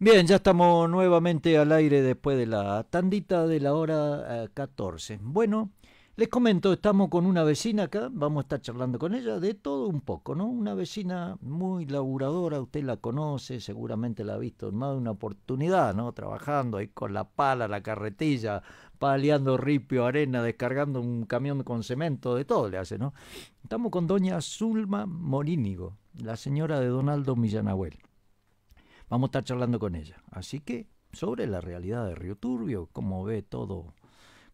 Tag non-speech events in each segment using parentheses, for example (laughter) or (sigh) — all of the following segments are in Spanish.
Bien, ya estamos nuevamente al aire después de la tandita de la hora 14. Eh, bueno, les comento, estamos con una vecina acá, vamos a estar charlando con ella de todo un poco, ¿no? Una vecina muy laburadora, usted la conoce, seguramente la ha visto en más de una oportunidad, ¿no? Trabajando ahí con la pala, la carretilla, paliando ripio, arena, descargando un camión con cemento, de todo le hace, ¿no? Estamos con doña Zulma Morínigo, la señora de Donaldo Millanahuel. Vamos a estar charlando con ella. Así que sobre la realidad de Río Turbio, cómo ve todo,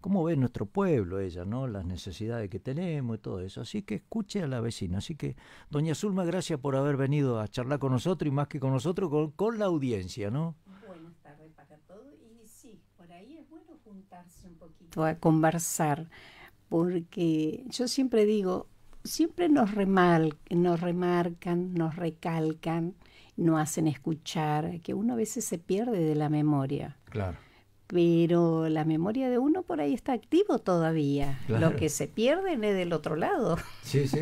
cómo ve nuestro pueblo ella, ¿no? Las necesidades que tenemos y todo eso. Así que escuche a la vecina. Así que, doña Zulma, gracias por haber venido a charlar con nosotros y más que con nosotros, con, la audiencia, ¿no? Buenas tardes para todos y sí, por ahí es bueno juntarse un poquito a conversar, porque yo siempre digo, siempre nos, remal, nos remarcan, nos recalcan no hacen escuchar, que uno a veces se pierde de la memoria. Claro. Pero la memoria de uno por ahí está activo todavía. Lo que se pierden es del otro lado. (laughs) Sí, sí.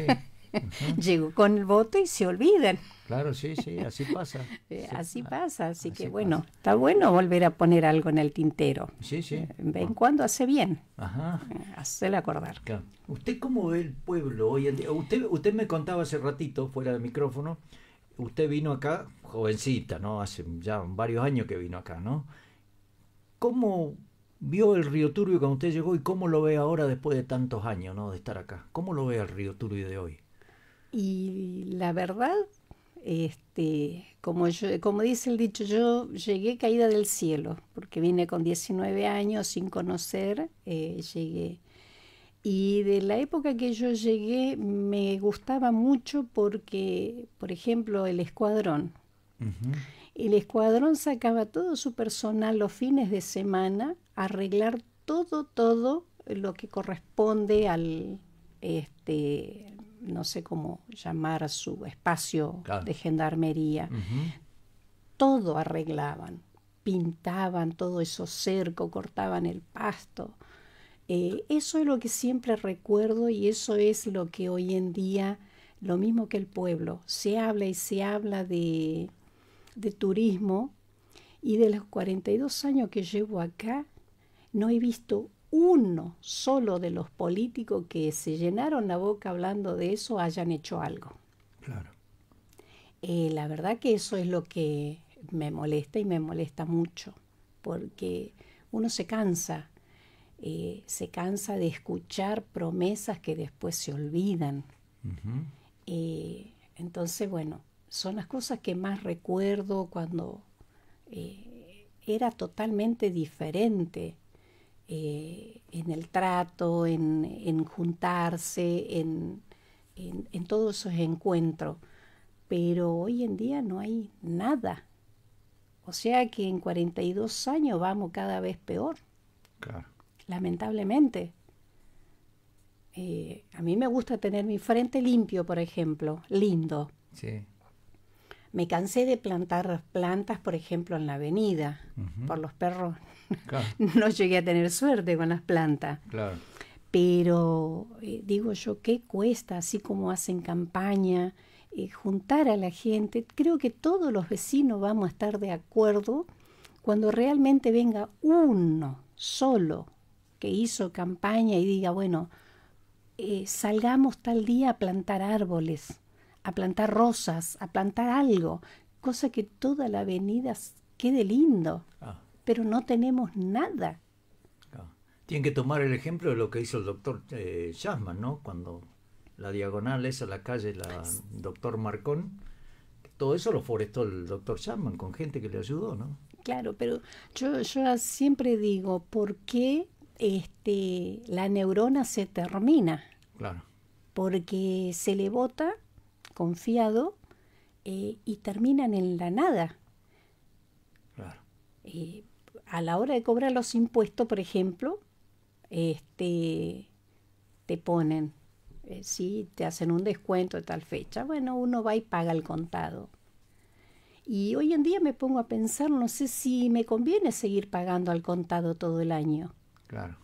Llegó con el voto y se olvidan. Claro, sí, sí, así pasa. (laughs) Eh, así pasa, así, que bueno, está bueno volver a poner algo en el tintero. Sí, sí. Eh, en cuando hace bien. Ajá. Eh, Hacerle acordar. ¿Usted cómo ve el pueblo hoy en día? Usted, usted me contaba hace ratito, fuera del micrófono, usted vino acá, jovencita, ¿no? Hace ya varios años que vino acá, ¿no? ¿Cómo vio el Río Turbio cuando usted llegó y cómo lo ve ahora después de tantos años, ¿no? De estar acá. ¿Cómo lo ve el Río Turbio de hoy? Y la verdad, este, como, yo, como dice el dicho, yo llegué caída del cielo, porque vine con 19 años sin conocer, eh, llegué y de la época que yo llegué me gustaba mucho porque, por ejemplo, el escuadrón. El escuadrón sacaba todo su personal los fines de semana a arreglar todo, todo lo que corresponde al, este, no sé cómo llamar su espacio de gendarmería. Todo arreglaban, pintaban todo eso cerco, cortaban el pasto. Eh, eso es lo que siempre recuerdo y eso es lo que hoy en día, lo mismo que el pueblo, se habla y se habla de, de turismo y de los 42 años que llevo acá, no he visto uno solo de los políticos que se llenaron la boca hablando de eso hayan hecho algo. Claro. Eh, la verdad que eso es lo que me molesta y me molesta mucho, porque uno se cansa eh, se cansa de escuchar promesas que después se olvidan. Eh, entonces, bueno, son las cosas que más recuerdo cuando eh, era totalmente diferente en el trato, en, juntarse, en, en todos esos encuentros. Pero hoy en día no hay nada. O sea que en 42 años vamos cada vez peor. Claro lamentablemente. Eh, a mí me gusta tener mi frente limpio, por ejemplo, lindo. Sí. Me cansé de plantar plantas, por ejemplo, en la avenida, por los perros. (laughs) no llegué a tener suerte con las plantas. Claro. Pero eh, digo yo, ¿qué cuesta? Así como hacen campaña, eh, juntar a la gente. Creo que todos los vecinos vamos a estar de acuerdo cuando realmente venga uno solo que hizo campaña y diga, bueno, eh, salgamos tal día a plantar árboles, a plantar rosas, a plantar algo, cosa que toda la avenida quede lindo, ah. pero no tenemos nada. Ah. Tienen que tomar el ejemplo de lo que hizo el doctor eh, ¿no? Cuando la diagonal es a la calle, la doctor Marcón, todo eso lo forestó el doctor Chapman con gente que le ayudó, ¿no? Claro, pero yo, yo siempre digo, ¿por qué este, la neurona se termina. Claro. Porque se le vota confiado eh, y terminan en la nada. Claro. Eh, a la hora de cobrar los impuestos, por ejemplo, este, te ponen, eh, sí, te hacen un descuento de tal fecha. Bueno, uno va y paga el contado. Y hoy en día me pongo a pensar, no sé si me conviene seguir pagando al contado todo el año. Claro.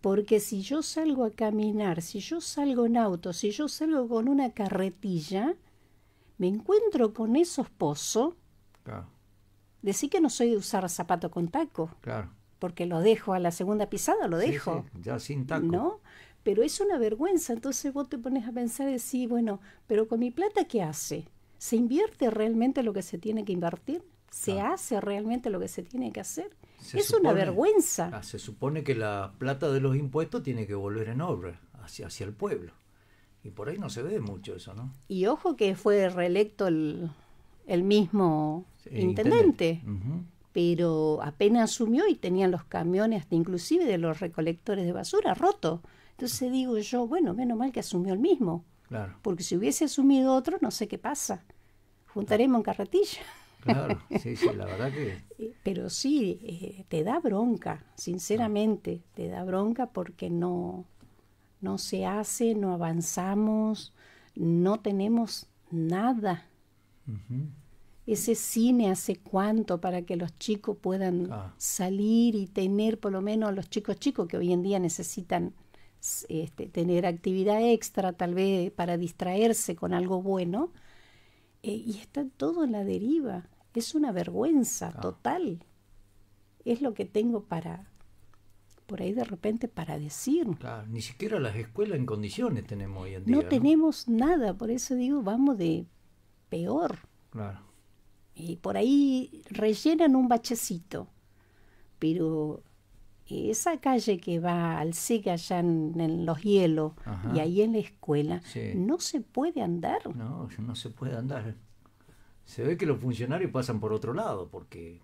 Porque si yo salgo a caminar, si yo salgo en auto, si yo salgo con una carretilla, me encuentro con esos pozos. Claro. que no soy de usar zapato con taco. Claro. Porque lo dejo a la segunda pisada, lo dejo. ya sin taco. ¿No? Pero es una vergüenza. Entonces vos te pones a pensar y decís, bueno, pero con mi plata, ¿qué hace? ¿Se invierte realmente lo que se tiene que invertir? ¿Se hace realmente lo que se tiene que hacer? es una vergüenza. Ah, se supone que la plata de los impuestos tiene que volver en obra hacia, hacia el pueblo. Y por ahí no se ve mucho eso, ¿no? Y ojo que fue reelecto el, el mismo intendente. Pero apenas asumió y tenían los camiones, inclusive de los recolectores de basura, rotos. Entonces digo yo, bueno, menos mal que asumió el mismo. Claro. Porque si hubiese asumido otro, no sé qué pasa. Juntaremos un en carretilla. Claro, (laughs) sí, sí, la verdad que... Eh, pero sí, eh, te da bronca, sinceramente, te da bronca porque no, no se hace, no avanzamos, no tenemos nada. Ese cine hace cuánto para que los chicos puedan ah. salir y tener, por lo menos los chicos chicos que hoy en día necesitan este, tener actividad extra, tal vez para distraerse con algo bueno eh, y está todo en la deriva. Es una vergüenza ah. total. Es lo que tengo para, por ahí de repente, para decir. ni siquiera las escuelas en condiciones tenemos hoy en día. No, ¿no? tenemos nada, por eso digo, vamos de peor. Claro. Y por ahí rellenan un bachecito, pero esa calle que va al SIC allá en, los hielos y ahí en la escuela, no se puede andar. No, no se puede andar. Se ve que los funcionarios pasan por otro lado porque...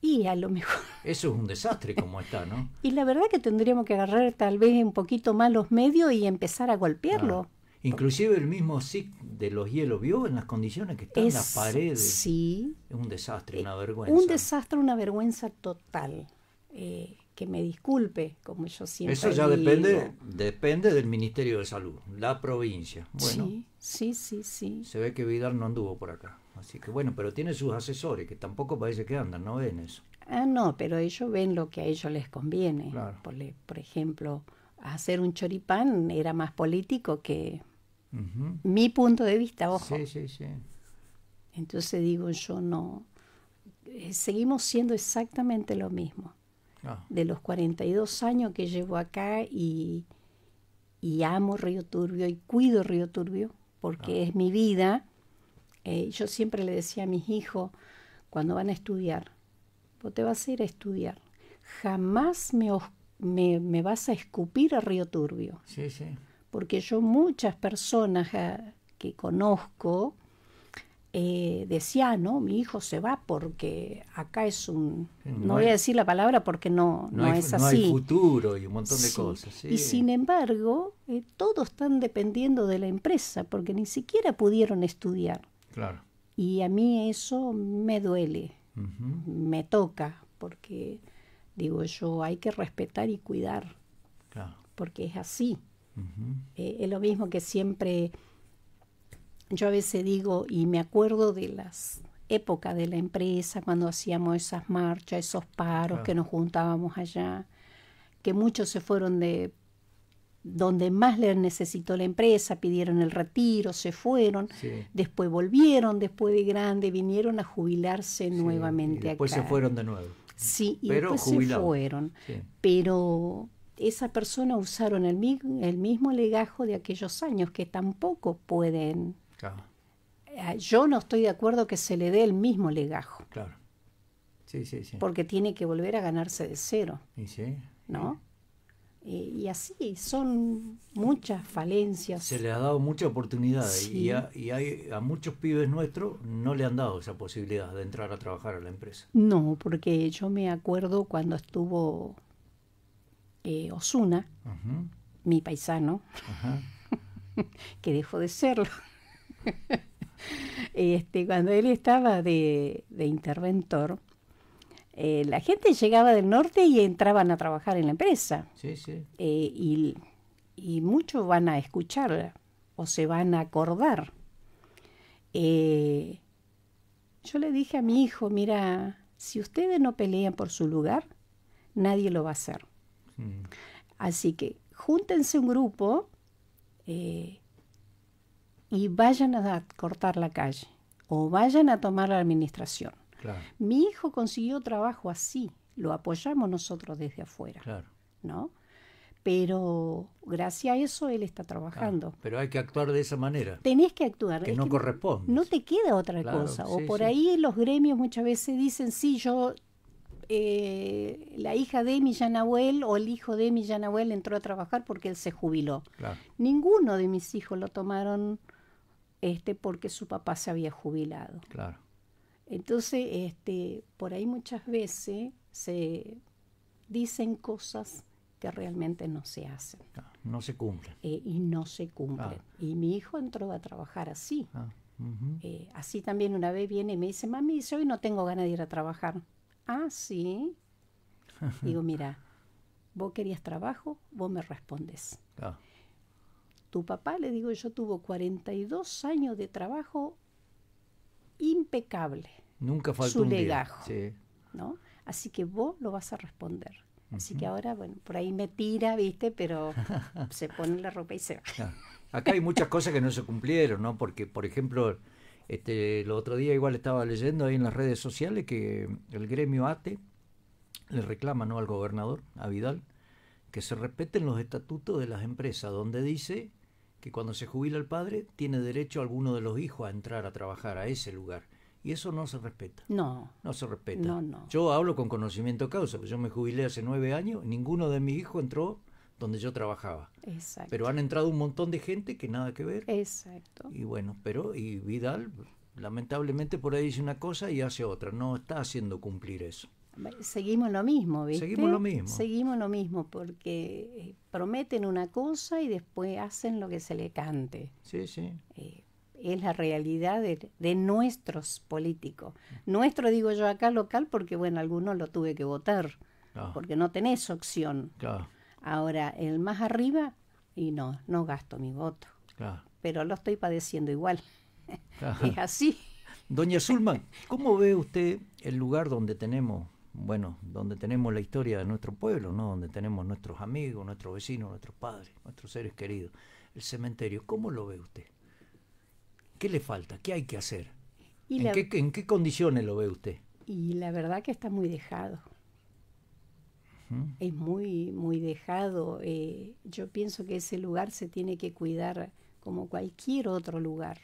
Y a lo mejor... (laughs) Eso es un desastre como está, ¿no? y la verdad que tendríamos que agarrar tal vez un poquito más los medios y empezar a golpearlo. Ah, inclusive el mismo SIC de los hielos vio en las condiciones que están las paredes. Sí. Es un desastre, una eh, vergüenza. Un desastre, una vergüenza total. Eh, que me disculpe, como yo siempre. Eso ya depende, depende del Ministerio de Salud, la provincia. Bueno, sí, sí, sí, Se ve que Vidal no anduvo por acá. Así que bueno, pero tiene sus asesores, que tampoco parece que andan, no ven eso. Ah, no, pero ellos ven lo que a ellos les conviene. Por, ejemplo, hacer un choripán era más político que mi punto de vista, ojo. Sí, sí, sí. Entonces digo, yo no. Eh, seguimos siendo exactamente lo mismo. Ah. de los 42 años que llevo acá y, amo Río Turbio y cuido Río Turbio porque ah. es mi vida. Eh, yo siempre le decía a mis hijos, cuando van a estudiar, vos te vas a ir a estudiar, jamás me, vas a escupir a Río Turbio. Porque yo muchas personas eh, que conozco, eh, decía, no, mi hijo se va porque acá es un... no, voy a decir la palabra porque no, no, es así. No hay futuro y un montón de cosas. Y sin embargo, eh, todos están dependiendo de la empresa porque ni siquiera pudieron estudiar. Claro. Y a mí eso me duele, me toca, porque digo yo, hay que respetar y cuidar. Porque es así. Eh, es lo mismo que siempre yo a veces digo, y me acuerdo de las épocas de la empresa, cuando hacíamos esas marchas, esos paros que nos juntábamos allá, que muchos se fueron de donde más les necesitó la empresa, pidieron el retiro, se fueron, después volvieron, después de grande vinieron a jubilarse nuevamente y se fueron de nuevo. Sí, y Pero se fueron. Pero esas personas usaron el mismo legajo de aquellos años que tampoco pueden eh, yo no estoy de acuerdo que se le dé el mismo legajo. Claro. Sí, sí, sí. Porque tiene que volver a ganarse de cero. Y ¿No? Y, así, son muchas falencias. Se le ha dado mucha oportunidad y, a, hay, a muchos pibes nuestros no le han dado esa posibilidad de entrar a trabajar a la empresa. No, porque yo me acuerdo cuando estuvo eh, Osuna, mi paisano, (laughs) que dejó de serlo. (laughs) este, cuando él estaba de, interventor, eh, la gente llegaba del norte y entraban a trabajar en la empresa. Eh, y, muchos van a escucharla o se van a acordar. Eh, yo le dije a mi hijo, mira, si ustedes no pelean por su lugar, nadie lo va a hacer. Mm. Así que júntense un grupo eh, y vayan a cortar la calle o vayan a tomar la administración. Mi hijo consiguió trabajo así, lo apoyamos nosotros desde afuera, claro. ¿no? Pero gracias a eso él está trabajando. Ah, pero hay que actuar de esa manera. Tenés que actuar. Que no corresponde. No te queda otra cosa. o por ahí los gremios muchas veces dicen, sí, yo eh, la hija de Millanahuel o el hijo de Millanahuel entró a trabajar porque él se jubiló. Ninguno de mis hijos lo tomaron este, porque su papá se había jubilado. Claro. Entonces, este, por ahí muchas veces se dicen cosas que realmente no se hacen. Ah, no se cumplen. Eh, y no se cumplen. Ah. Y mi hijo entró a trabajar así. Ah, eh, así también una vez viene y me dice, mami, yo hoy no tengo ganas de ir a trabajar. Ah, sí. (laughs) Digo, mira, vos querías trabajo, vos me respondes. Tu papá, le digo yo, tuvo 42 años de trabajo impecable. Nunca faltó su un legajo, Sí. ¿no? Así que vos lo vas a responder. Así que ahora, bueno, por ahí me tira, ¿viste? Pero (laughs) se pone la ropa y se va. Acá hay muchas cosas que no se cumplieron, ¿no? Porque, por ejemplo, este, el otro día igual estaba leyendo ahí en las redes sociales que el gremio ATE le reclama, ¿no? Al gobernador, a Vidal, que se respeten los estatutos de las empresas, donde dice que cuando se jubila el padre tiene derecho alguno de los hijos a entrar a trabajar a ese lugar. Y eso no se respeta. No. No se respeta. No, no. Yo hablo con conocimiento causa. Yo me jubilé hace nueve años, ninguno de mis hijos entró donde yo trabajaba. Exacto. Pero han entrado un montón de gente que nada que ver. Exacto. Y bueno, pero y Vidal lamentablemente por ahí dice una cosa y hace otra. No está haciendo cumplir eso. Seguimos lo mismo, ¿viste? Seguimos lo mismo. Seguimos lo mismo, porque eh, prometen una cosa y después hacen lo que se le cante. Sí, sí. Eh, es la realidad de, nuestros políticos. Nuestro, digo yo, acá local, porque bueno, algunos lo tuve que votar, ah. porque no tenés opción. Ahora, el más arriba, y no, no gasto mi voto. Pero lo estoy padeciendo igual. (laughs) es así. Doña Zulman, ¿cómo ve usted el lugar donde tenemos bueno, donde tenemos la historia de nuestro pueblo, ¿no? Donde tenemos nuestros amigos, nuestros vecinos, nuestros padres, nuestros seres queridos. El cementerio, ¿cómo lo ve usted? ¿Qué le falta? ¿Qué hay que hacer? ¿En, qué, condiciones lo ve usted? Y la verdad que está muy dejado. Es muy, muy dejado. Eh, yo pienso que ese lugar se tiene que cuidar como cualquier otro lugar.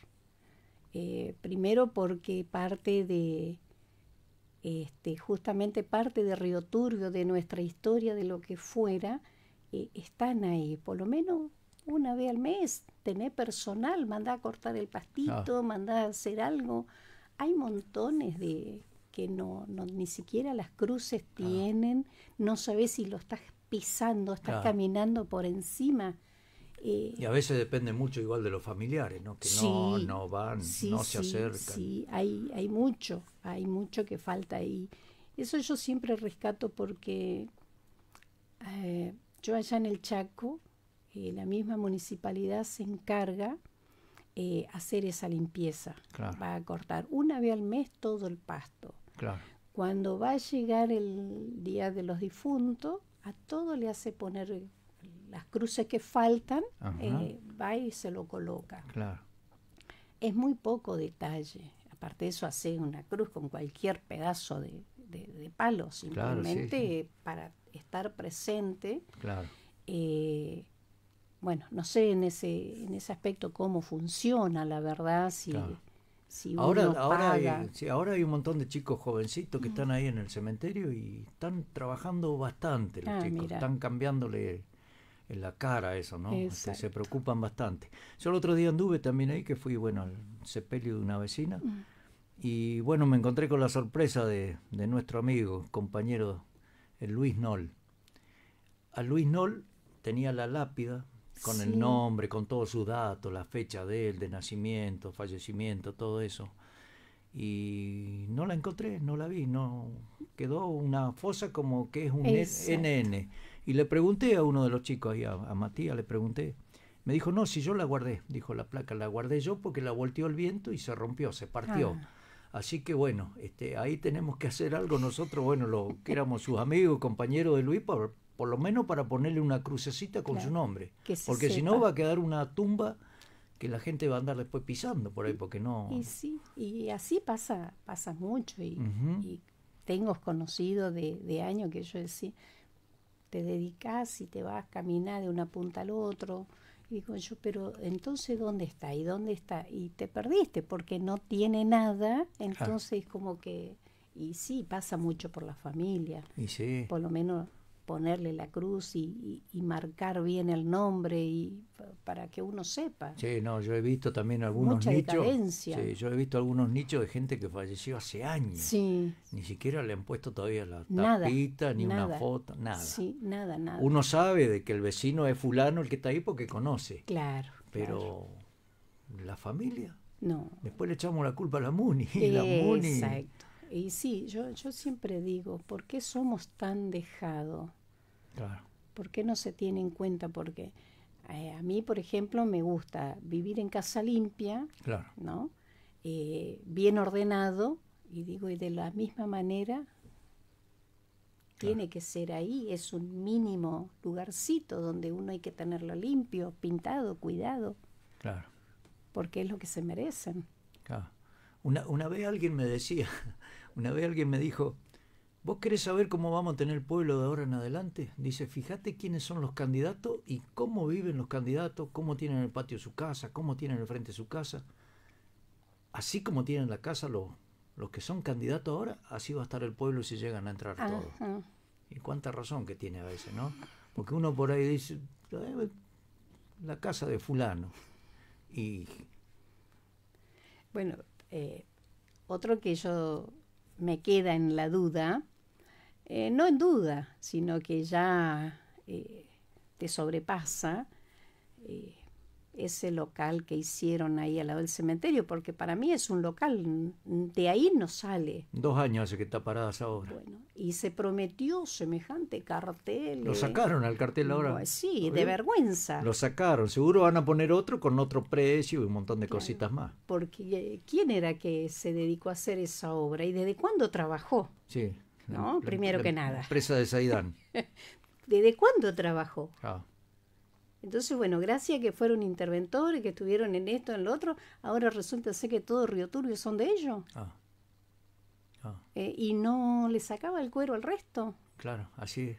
Eh, primero porque parte de, este, justamente parte de Río Turbio, de nuestra historia, de lo que fuera, eh, están ahí. Por lo menos una vez al mes, tener personal, mandar a cortar el pastito, ah. mandar a hacer algo. Hay montones de que no, ni siquiera las cruces ah. tienen, no sabes si lo estás pisando, estás caminando por encima y a veces depende mucho igual de los familiares, ¿no? Que no, no van, no se sí, acercan. Sí, hay, hay mucho, hay mucho que falta ahí. Eso yo siempre rescato porque eh, yo allá en el Chaco, eh, la misma municipalidad se encarga eh, hacer esa limpieza. Va a cortar una vez al mes todo el pasto. Claro. Cuando va a llegar el día de los difuntos, a todo le hace poner las cruces que faltan, eh, va y se lo coloca. Es muy poco detalle. Aparte de eso, hace una cruz con cualquier pedazo de, de, palo, simplemente para estar presente. Eh, bueno, no sé en ese, en ese aspecto cómo funciona, la verdad, si, si ahora, Ahora, hay, un montón de chicos jovencitos que mm. están ahí en el cementerio y están trabajando bastante los ah, chicos, están cambiándole en la cara eso, ¿no? se preocupan bastante. Yo el otro día anduve también ahí, que fui, bueno, al sepelio de una vecina, mm. y bueno, me encontré con la sorpresa de, de nuestro amigo, compañero, el Luis Noll. A Luis Noll tenía la lápida con el nombre, con todos sus datos, la fecha de él, de nacimiento, fallecimiento, todo eso. Y no la encontré, no la vi, no quedó una fosa como que es un NN. Y le pregunté a uno de los chicos ahí, a, Matías, le pregunté. Me dijo, no, si yo la guardé, dijo la placa, la guardé yo porque la volteó el viento y se rompió, se partió. Ah. Así que bueno, este, ahí tenemos que hacer algo nosotros, bueno, lo que éramos sus amigos, compañeros de Luis, por, por lo menos para ponerle una crucecita con su nombre. Porque si no va a quedar una tumba que la gente va a andar después pisando por ahí, porque no... Y sí, y así pasa, pasa mucho. Y, tengo conocido de, de que yo decía te dedicas y te vas, a caminar de una punta al otro. Y digo yo, pero entonces ¿dónde está? ¿Y dónde está? Y te perdiste porque no tiene nada, ah. entonces como que... Y sí, pasa mucho por la familia. Y sí. Por lo menos ponerle la cruz y, marcar bien el nombre y para que uno sepa. Sí, no, yo he visto también algunos nichos. Sí, yo he visto algunos nichos de gente que falleció hace años. Sí. Ni siquiera le han puesto todavía la tapita, ni una foto, nada. Sí, nada, nada. Uno sabe de que el vecino es fulano el que está ahí porque conoce. Claro. Pero la familia. No. Después le echamos la culpa a (laughs) la Muni. Exacto. Y sí, yo, yo siempre digo, ¿por qué somos tan dejados? ¿Por qué no se tiene en cuenta? Porque eh, a mí, por ejemplo, me gusta vivir en casa limpia, ¿no? Eh, bien ordenado, y digo, y de la misma manera tiene que ser ahí, es un mínimo lugarcito donde uno hay que tenerlo limpio, pintado, cuidado. Claro. Porque es lo que se merecen. una vez alguien me decía, (laughs) una vez alguien me dijo, ¿Vos querés saber cómo vamos a tener el pueblo de ahora en adelante? Dice, fíjate quiénes son los candidatos y cómo viven los candidatos, cómo tienen el patio su casa, cómo tienen el frente su casa. Así como tienen la casa los, que son candidatos ahora, así va a estar el pueblo si llegan a entrar todos. Y cuánta razón que tiene a veces, ¿no? Porque uno por ahí dice, eh, la casa de fulano. Y... Bueno, eh, otro que yo me queda en la duda eh, no en duda, sino que ya eh, te sobrepasa eh, ese local que hicieron ahí al lado del cementerio, porque para mí es un local, de ahí no sale. Dos años hace que está parada esa obra. Bueno, y se prometió semejante cartel. Lo sacaron al cartel ahora. Pues sí, de vergüenza. Lo sacaron, seguro van a poner otro con otro precio y un montón de cositas más. Porque ¿quién era que se dedicó a hacer esa obra y desde cuándo trabajó? Sí. ¿no? Em, Primero que nada. empresa de Saidán. (laughs) ¿Desde cuándo trabajó? Ah. Entonces, bueno, gracias que fueron interventores, que estuvieron en esto, en lo otro, ahora resulta ser que todo Río Turbio son de ellos. Ah. ah. Eh, y no le sacaba el cuero al resto. Claro, así es.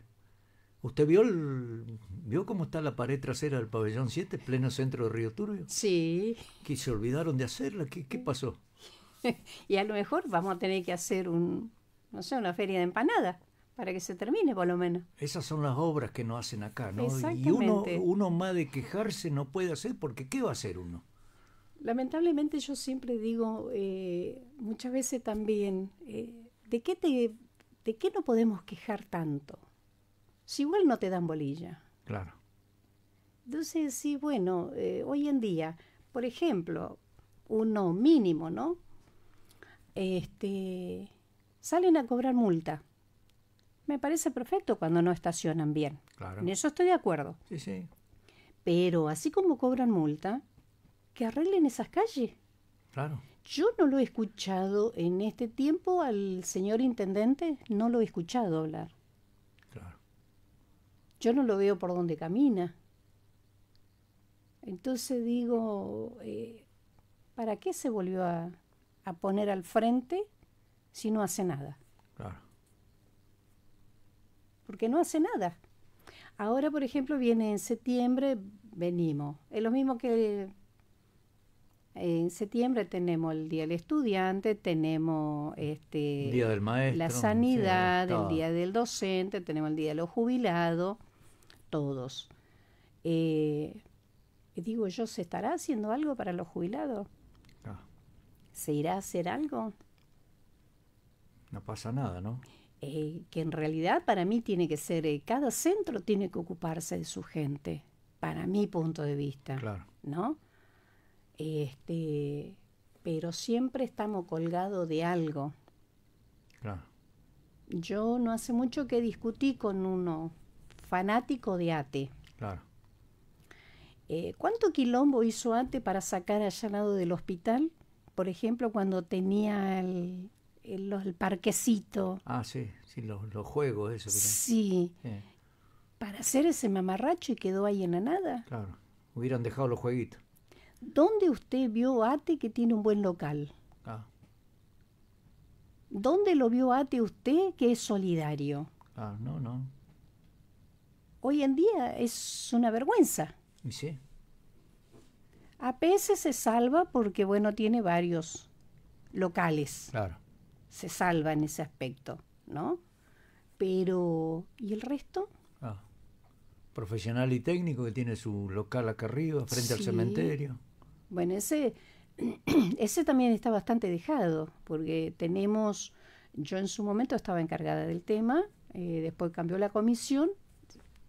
¿Usted vio, el, vio cómo está la pared trasera del pabellón 7, pleno centro de Río Turbio? Sí. Que se olvidaron de hacerla, qué pasó? (laughs) y a lo mejor vamos a tener que hacer un, no sé, una feria de empanadas para que se termine por lo menos. Esas son las obras que no hacen acá, ¿no? Y uno, uno más de quejarse no puede hacer porque ¿qué va a hacer uno? Lamentablemente yo siempre digo, eh, muchas veces también, eh, ¿de, qué te, ¿de no podemos quejar tanto? Si igual no te dan bolilla. Claro. Entonces, sí, bueno, eh, hoy en día, por ejemplo, uno mínimo, ¿no? Este, salen a cobrar multa. Me parece perfecto cuando no estacionan bien. Claro. En eso estoy de acuerdo. Sí, sí. Pero así como cobran multa, que arreglen esas calles. Claro. Yo no lo he escuchado en este tiempo al señor intendente, no lo he escuchado hablar. Claro. Yo no lo veo por donde camina. Entonces digo, eh, ¿para qué se volvió a poner al frente si no hace nada. Claro. Porque no hace nada. Ahora, por ejemplo, viene en septiembre, venimos. Es lo mismo que en septiembre tenemos el Día del Estudiante, tenemos este, día del maestro, la sanidad, el Día del Docente, tenemos el Día de los Jubilados, todos. Eh, digo yo, ¿se estará haciendo algo para los jubilados? Ah. ¿Se irá a hacer algo? No pasa nada, ¿no? Eh, que en realidad para mí tiene que ser, eh, cada centro tiene que ocuparse de su gente, para mi punto de vista. Claro. ¿No? Este, pero siempre estamos colgados de algo. Claro. Yo no hace mucho que discutí con uno fanático de ATE. Claro. Eh, ¿Cuánto quilombo hizo ATE para sacar a Llanado del hospital? Por ejemplo, cuando tenía el, eh, el parquecito. Ah, sí, los, juegos, eso. Sí. Para hacer ese mamarracho y quedó ahí en la nada. Claro, hubieran dejado los jueguitos. ¿Dónde usted vio Ate que tiene un buen local? Ah. ¿Dónde lo vio Ate usted que es solidario? Ah, no, no. Hoy en día es una vergüenza. sí a veces se salva porque, bueno, tiene varios locales. Claro se salva en ese aspecto, ¿no? Pero, ¿y el resto? Ah, profesional y técnico que tiene su local acá arriba, frente al cementerio. Bueno, ese, (clears throat) ese también está bastante dejado, porque tenemos, yo en su momento estaba encargada del tema, eh, después cambió la comisión,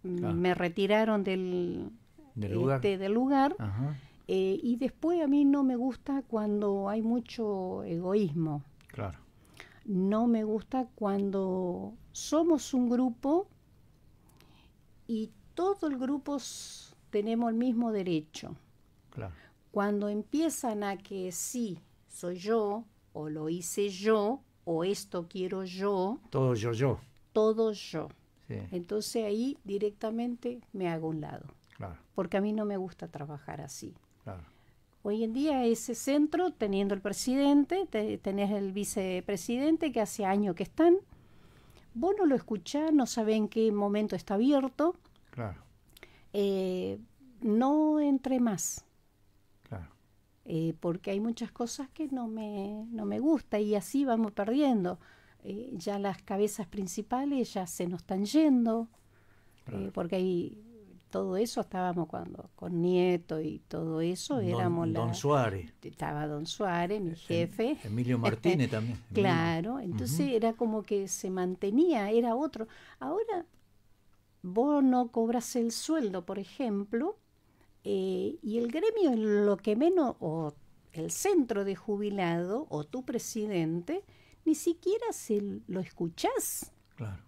mm, ah. me retiraron del, lugar, este, eh, y después a mí no me gusta cuando hay mucho egoísmo. Claro. No me gusta cuando somos un grupo y todo el grupo tenemos el mismo derecho. Claro. Cuando empiezan a que sí, soy yo, o lo hice yo, o esto quiero yo. Todo yo, yo. Todo yo. Sí. Entonces ahí directamente me hago un lado. Claro. Porque a mí no me gusta trabajar así. Claro. Hoy en día ese centro, teniendo el presidente, tenés el vicepresidente que hace años que están, vos no lo escuchás, no sabés en qué momento está abierto. Claro. Eh, no entre más. Claro. Eh, porque hay muchas cosas que no me, no me gusta y así vamos perdiendo. Eh, ya las cabezas principales ya se nos están yendo, porque hay todo eso estábamos cuando con Nieto y todo eso éramos la, Don Suárez. Estaba Don Suárez, mi jefe. Em, Emilio Martínez (laughs) también. claro, entonces era como que se mantenía, era otro. Ahora vos no cobras el sueldo, por ejemplo, eh, y el gremio es lo que menos, o el centro de jubilado, o tu presidente, ni siquiera se lo escuchás. Claro.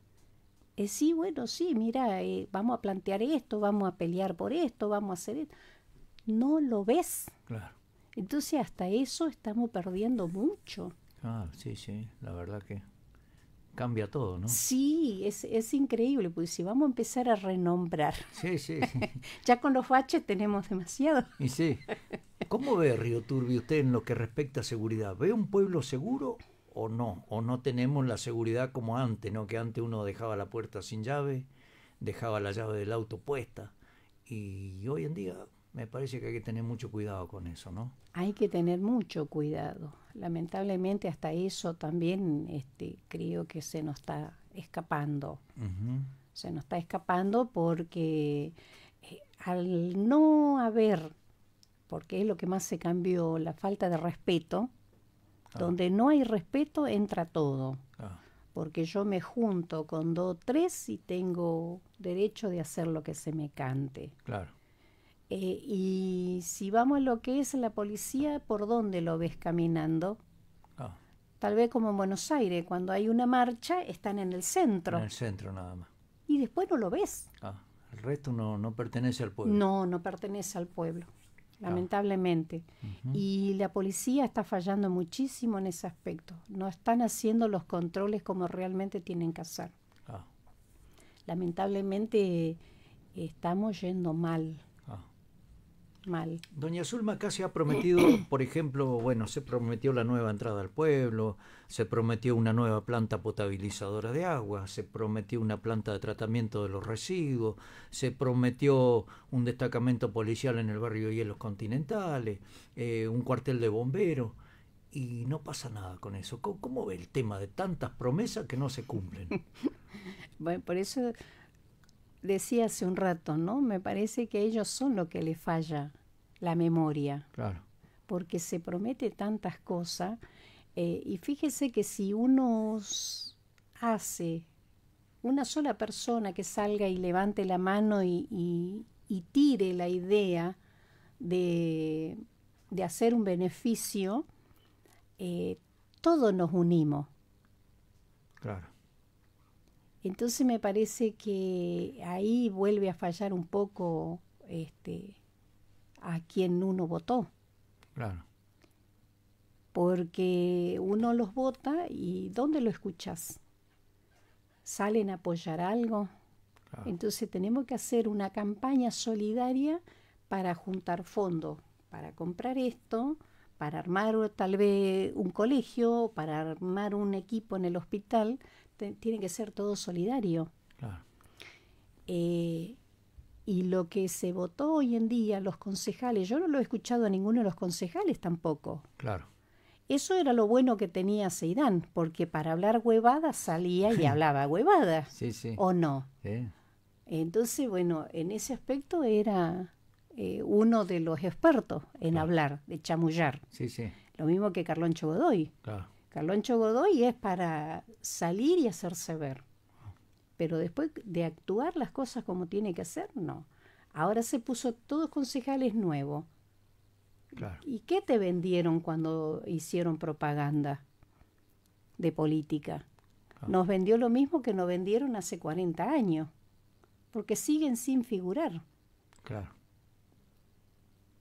Eh, sí, bueno, sí, mira, eh, vamos a plantear esto, vamos a pelear por esto, vamos a hacer esto. No lo ves. Claro. Entonces hasta eso estamos perdiendo mucho. Ah, sí, sí, la verdad que cambia todo, ¿no? Sí, es, es increíble, pues si vamos a empezar a renombrar. Sí, sí. (laughs) ya con los baches tenemos demasiado. y sí. ¿Cómo ve Río Turbio usted en lo que respecta a seguridad? ¿Ve un pueblo seguro o no, o no tenemos la seguridad como antes, ¿no? Que antes uno dejaba la puerta sin llave, dejaba la llave del auto puesta y hoy en día me parece que hay que tener mucho cuidado con eso, ¿no? Hay que tener mucho cuidado. Lamentablemente hasta eso también este, creo que se nos está escapando. Se nos está escapando porque eh, al no haber, porque es lo que más se cambió, la falta de respeto, Ah. Donde no hay respeto entra todo. Ah. Porque yo me junto con dos, tres y tengo derecho de hacer lo que se me cante. Claro. Eh, y si vamos a lo que es la policía, ¿por dónde lo ves caminando? Ah. Tal vez como en Buenos Aires, cuando hay una marcha, están en el centro. En el centro nada más. Y después no lo ves. El resto no, no pertenece al pueblo. No, no pertenece al pueblo lamentablemente. Y la policía está fallando muchísimo en ese aspecto. No están haciendo los controles como realmente tienen que hacer. Ah. Lamentablemente estamos yendo mal. Doña Zulma casi ha prometido, (clears throat) por ejemplo, bueno, se prometió la nueva entrada al pueblo, se prometió una nueva planta potabilizadora de agua, se prometió una planta de tratamiento de los residuos, se prometió un destacamento policial en el barrio Hielos Continentales, eh, un cuartel de bomberos. Y no pasa nada con eso. ¿Cómo ve el tema de tantas promesas que no se cumplen? (laughs) bueno, por eso decía hace un rato, ¿no? Me parece que ellos son lo que le falla, la memoria. Claro. Porque se promete tantas cosas. Eh, y fíjese que si uno hace una sola persona que salga y levante la mano y, tire la idea de, hacer un beneficio, eh, todos nos unimos. Claro. Entonces me parece que ahí vuelve a fallar un poco este, a quien uno votó. Claro. Porque uno los vota y ¿dónde lo escuchas? ¿Salen a apoyar algo? Entonces tenemos que hacer una campaña solidaria para juntar fondos, para comprar esto, para armar tal vez un colegio, para armar un equipo en el hospital, tiene que ser todo solidario. Claro. Eh, y lo que se votó hoy en día, los concejales, yo no lo he escuchado a ninguno de los concejales tampoco. Claro. Eso era lo bueno que tenía Seidán, porque para hablar huevada salía y (laughs) hablaba huevada. Sí, sí. ¿O no? Entonces, bueno, en ese aspecto era eh, uno de los expertos en hablar, de chamullar. Sí, sí. Lo mismo que Carlón Godoy. Claro. Carloncho Godoy es para salir y hacerse ver. Pero después de actuar las cosas como tiene que hacer, no. Ahora se puso todos concejales nuevos. ¿Y qué te vendieron cuando hicieron propaganda de política? Ah. Nos vendió lo mismo que nos vendieron hace 40 años, porque siguen sin figurar. Claro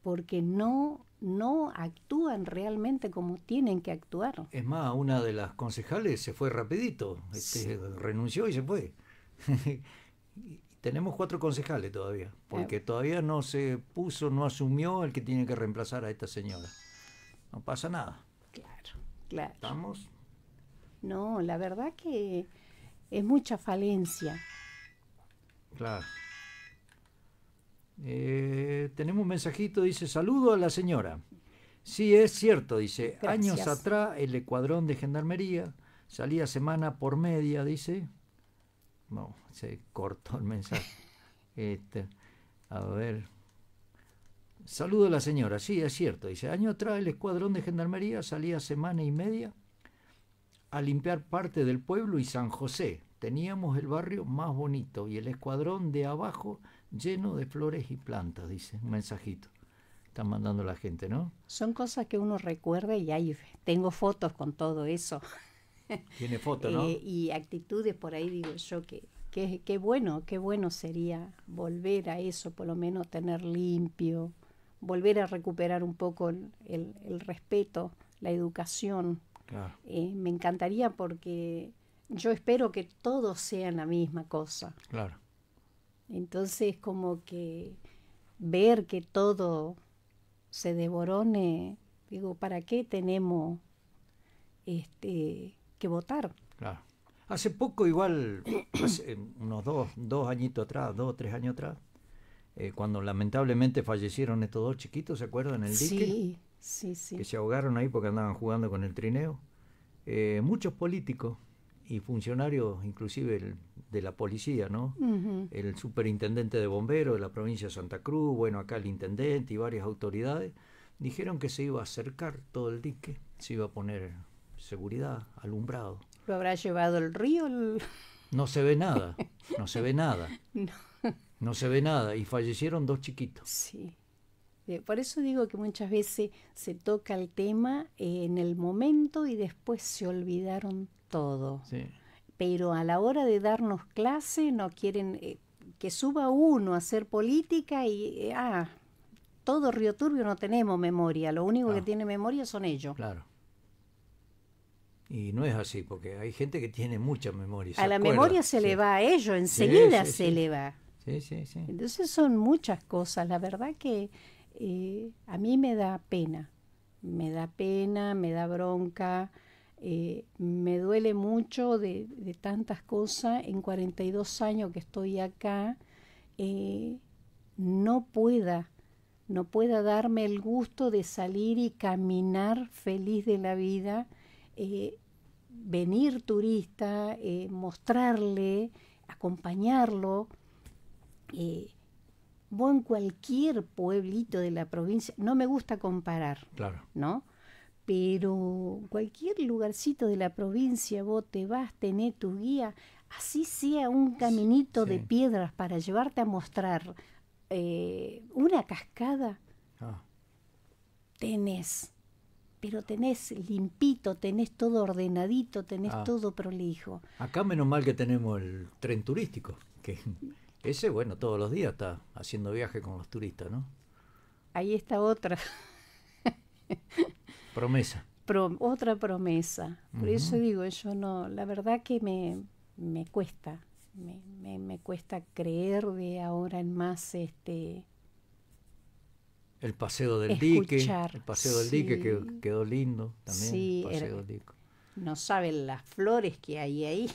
porque no, no actúan realmente como tienen que actuar. Es más, una de las concejales se fue rapidito, este, renunció y se fue. (laughs) tenemos cuatro concejales todavía, porque ah. todavía no se puso, no asumió el que tiene que reemplazar a esta señora. No pasa nada. Claro, claro. ¿Estamos? No, la verdad que es mucha falencia. Claro. Eh, tenemos un mensajito, dice, saludo a la señora. Sí, es cierto, dice, años atrás el escuadrón de gendarmería salía semana por media, dice. No, se cortó el mensaje. (laughs) Este, a ver. Saludo a la señora, sí, es cierto, dice, años atrás el escuadrón de gendarmería salía semana y media a limpiar parte del pueblo y San José. Teníamos el barrio más bonito y el escuadrón de abajo lleno de flores y plantas, dice, un mensajito. Están mandando la gente, ¿no? Son cosas que uno recuerda y ahí tengo fotos con todo eso. Tiene fotos, ¿no? (laughs) Eh, y actitudes por ahí, digo yo, que, que, bueno, qué bueno sería volver a eso, por lo menos tener limpio, volver a recuperar un poco el, respeto, la educación. Eh, me encantaría porque yo espero que todos sean la misma cosa. Claro entonces, como que ver que todo se devorone, digo, ¿para qué tenemos este, que votar? Claro. Hace poco, igual, (coughs) eh, unos dos, dos añitos atrás, dos o tres años atrás, eh, cuando lamentablemente fallecieron estos dos chiquitos, ¿se acuerdan? el dique. Sí, sí, sí. Que se ahogaron ahí porque andaban jugando con el trineo. Eh, muchos políticos y funcionarios, inclusive el, de la policía, ¿no? El superintendente de bomberos de la provincia de Santa Cruz, bueno, acá el intendente y varias autoridades, dijeron que se iba a acercar todo el dique, se iba a poner seguridad, alumbrado. ¿Lo habrá llevado el río? No se ve nada, no se ve nada. (laughs) no. no. se ve nada. Y fallecieron dos chiquitos. Sí. Eh, por eso digo que muchas veces se toca el tema eh, en el momento y después se olvidaron todo. Pero a la hora de darnos clase no quieren eh, que suba uno a hacer política y, ah, todo Río Turbio no tenemos memoria, lo único que tiene memoria son ellos. Claro. Y no es así, porque hay gente que tiene mucha memoria. A la memoria se le va a ellos, enseguida se le va. Sí, sí, sí. Entonces son muchas cosas, la verdad que eh, a mí me da pena, me da pena, me da bronca, eh, me duele mucho de, tantas cosas. En 42 años que estoy acá, eh, no pueda, no pueda darme el gusto de salir y caminar feliz de la vida, venir turista, mostrarle, acompañarlo vos en cualquier pueblito de la provincia, no me gusta comparar, claro. ¿no? Pero cualquier lugarcito de la provincia, vos te vas, tenés tu guía, así sea un caminito de piedras para llevarte a mostrar eh, una cascada, ah. tenés, pero tenés limpito, tenés todo ordenadito, tenés ah. todo prolijo. Acá menos mal que tenemos el tren turístico. Que ese, bueno, todos los días está haciendo viaje con los turistas, ¿no? Ahí está otra. (laughs) promesa. otra promesa. Por eso digo, yo no, la verdad que me, cuesta, me, cuesta creer de ahora en más este... El paseo del dique, el paseo del dique que quedó lindo también. el paseo del dique. no saben las flores que hay ahí.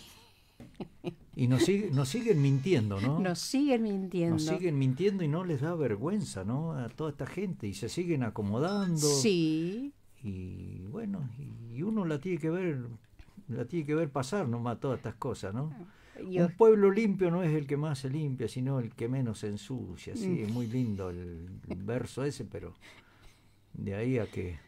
(laughs) Y nos, siguen mintiendo, ¿no? (laughs) Nos siguen mintiendo. Nos siguen mintiendo y no les da vergüenza, ¿no? A toda esta gente y se siguen acomodando. Sí. Y bueno, y uno la tiene que ver, la tiene que ver pasar nomás todas estas cosas, ¿no? Ah, Un pueblo limpio no es el que más se limpia, sino el que menos se ensucia. Sí, mm. es muy lindo el verso ese, pero de ahí a que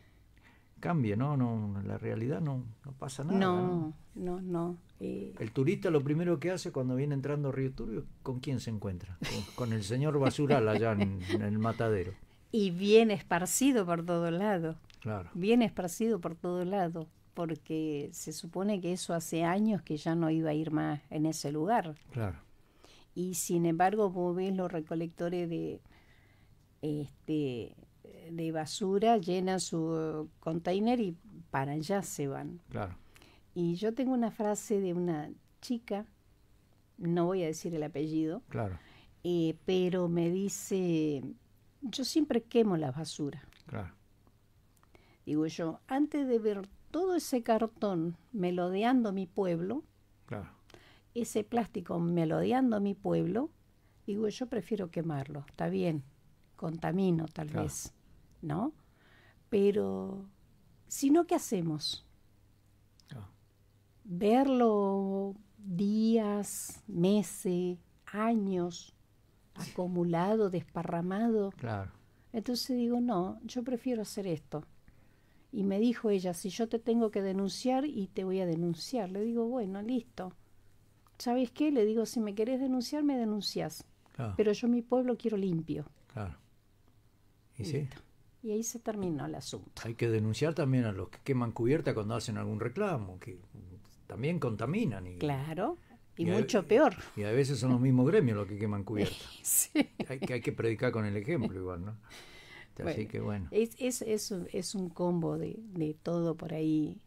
cambie, ¿no? no la realidad no, pasa nada. No, no, no. El turista lo primero que hace cuando viene entrando a Río Turbio, ¿con quién se encuentra? Con, el señor Basural allá en, el matadero. Y bien esparcido por todo lado. Claro. Bien esparcido por todo lado, porque se supone que eso hace años que ya no iba a ir más en ese lugar. Claro. Y sin embargo, vos ves los recolectores de este de basura, llena su container y para allá se van. Claro. Y yo tengo una frase de una chica, no voy a decir el apellido, claro. Eh, pero me dice, yo siempre quemo la basura. Claro. Digo yo, antes de ver todo ese cartón melodeando mi pueblo, ese plástico melodeando mi pueblo, digo yo prefiero quemarlo, está bien, contamino tal vez, ¿no? Pero, si no, ¿qué hacemos? Ah. Verlo días, meses, años, acumulado, desparramado. Claro. Entonces digo, no, yo prefiero hacer esto. Y me dijo ella, si yo te tengo que denunciar y te voy a denunciar. Le digo, bueno, listo. ¿Sabes qué? Le digo, si me querés denunciar, me denuncias. Ah. Pero yo mi pueblo quiero limpio. Claro. ¿Y sí? Y ahí se terminó el asunto. Hay que denunciar también a los que queman cubierta cuando hacen algún reclamo, que también contaminan. Y, claro, y, mucho peor. Y a veces son los mismos gremios los que queman cubierta. (laughs) sí. hay, que, hay que predicar con el ejemplo igual, ¿no? Así que bueno. Es, es, es, un combo de, de, todo por ahí.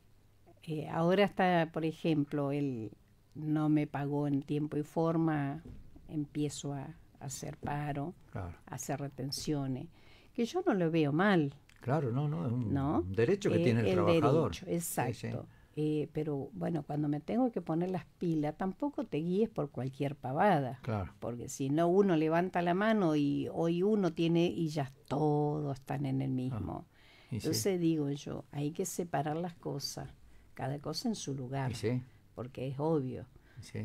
Eh, ahora está, por ejemplo, él no me pagó en tiempo y forma, empiezo a, hacer paro, a hacer retenciones que yo no lo veo mal. Claro, no, no, derecho que eh, tiene el, trabajador. exacto. Eh, pero bueno, cuando me tengo que poner las pilas, tampoco te guíes por cualquier pavada. Claro. Porque si no, uno levanta la mano y hoy uno tiene y ya todos están en el mismo. Ah, Entonces digo yo, hay que separar las cosas, cada cosa en su lugar, porque es obvio.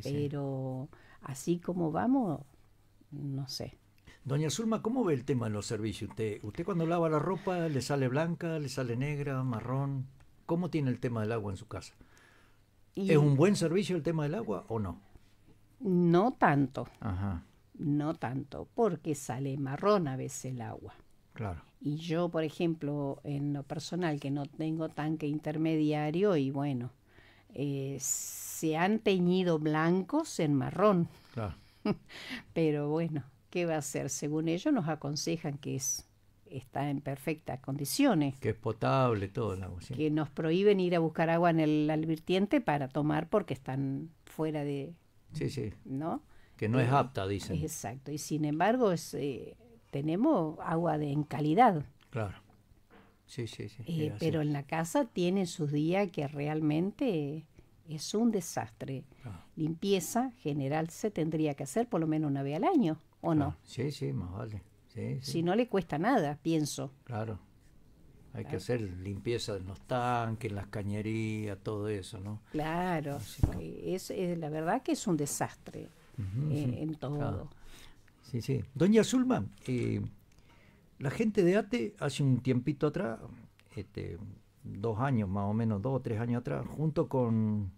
pero así como vamos, no sé. Doña Zulma, ¿cómo ve el tema en los servicios? Usted, cuando lava la ropa, ¿le sale blanca, le sale negra, marrón? ¿Cómo tiene el tema del agua en su casa? ¿Es un buen servicio el tema del agua o no? No tanto. Ajá. No tanto, porque sale marrón a veces el agua. Claro. Y yo, por ejemplo, en lo personal, que no tengo tanque intermediario, y bueno, eh, se han teñido blancos en marrón. Claro. (laughs) Pero bueno, ¿qué va a hacer? Según ellos nos aconsejan que es, está en perfectas condiciones. Que es potable todo el agua. Que nos prohíben ir a buscar agua en el advirtiente para tomar porque están fuera de... Sí, sí. ¿No? Que no es eh, apta, dicen. Exacto. Y sin embargo eh, tenemos agua de, en calidad. Claro. Sí, sí, sí. Eh, pero en la casa tiene sus días que realmente es un desastre. Ah. Limpieza general se tendría que hacer por lo menos una vez al año. ¿O no? Ah, sí, sí, más vale. Sí, Si no le cuesta nada, pienso. Claro. Hay que hacer limpieza en los tanques, en las cañerías, todo eso, ¿no? Claro. Es, la verdad que es un desastre eh, en todo. Sí, sí. Doña Zulma, eh, la gente de ATE hace un tiempito atrás, este, dos años más o menos, dos o tres años atrás, junto con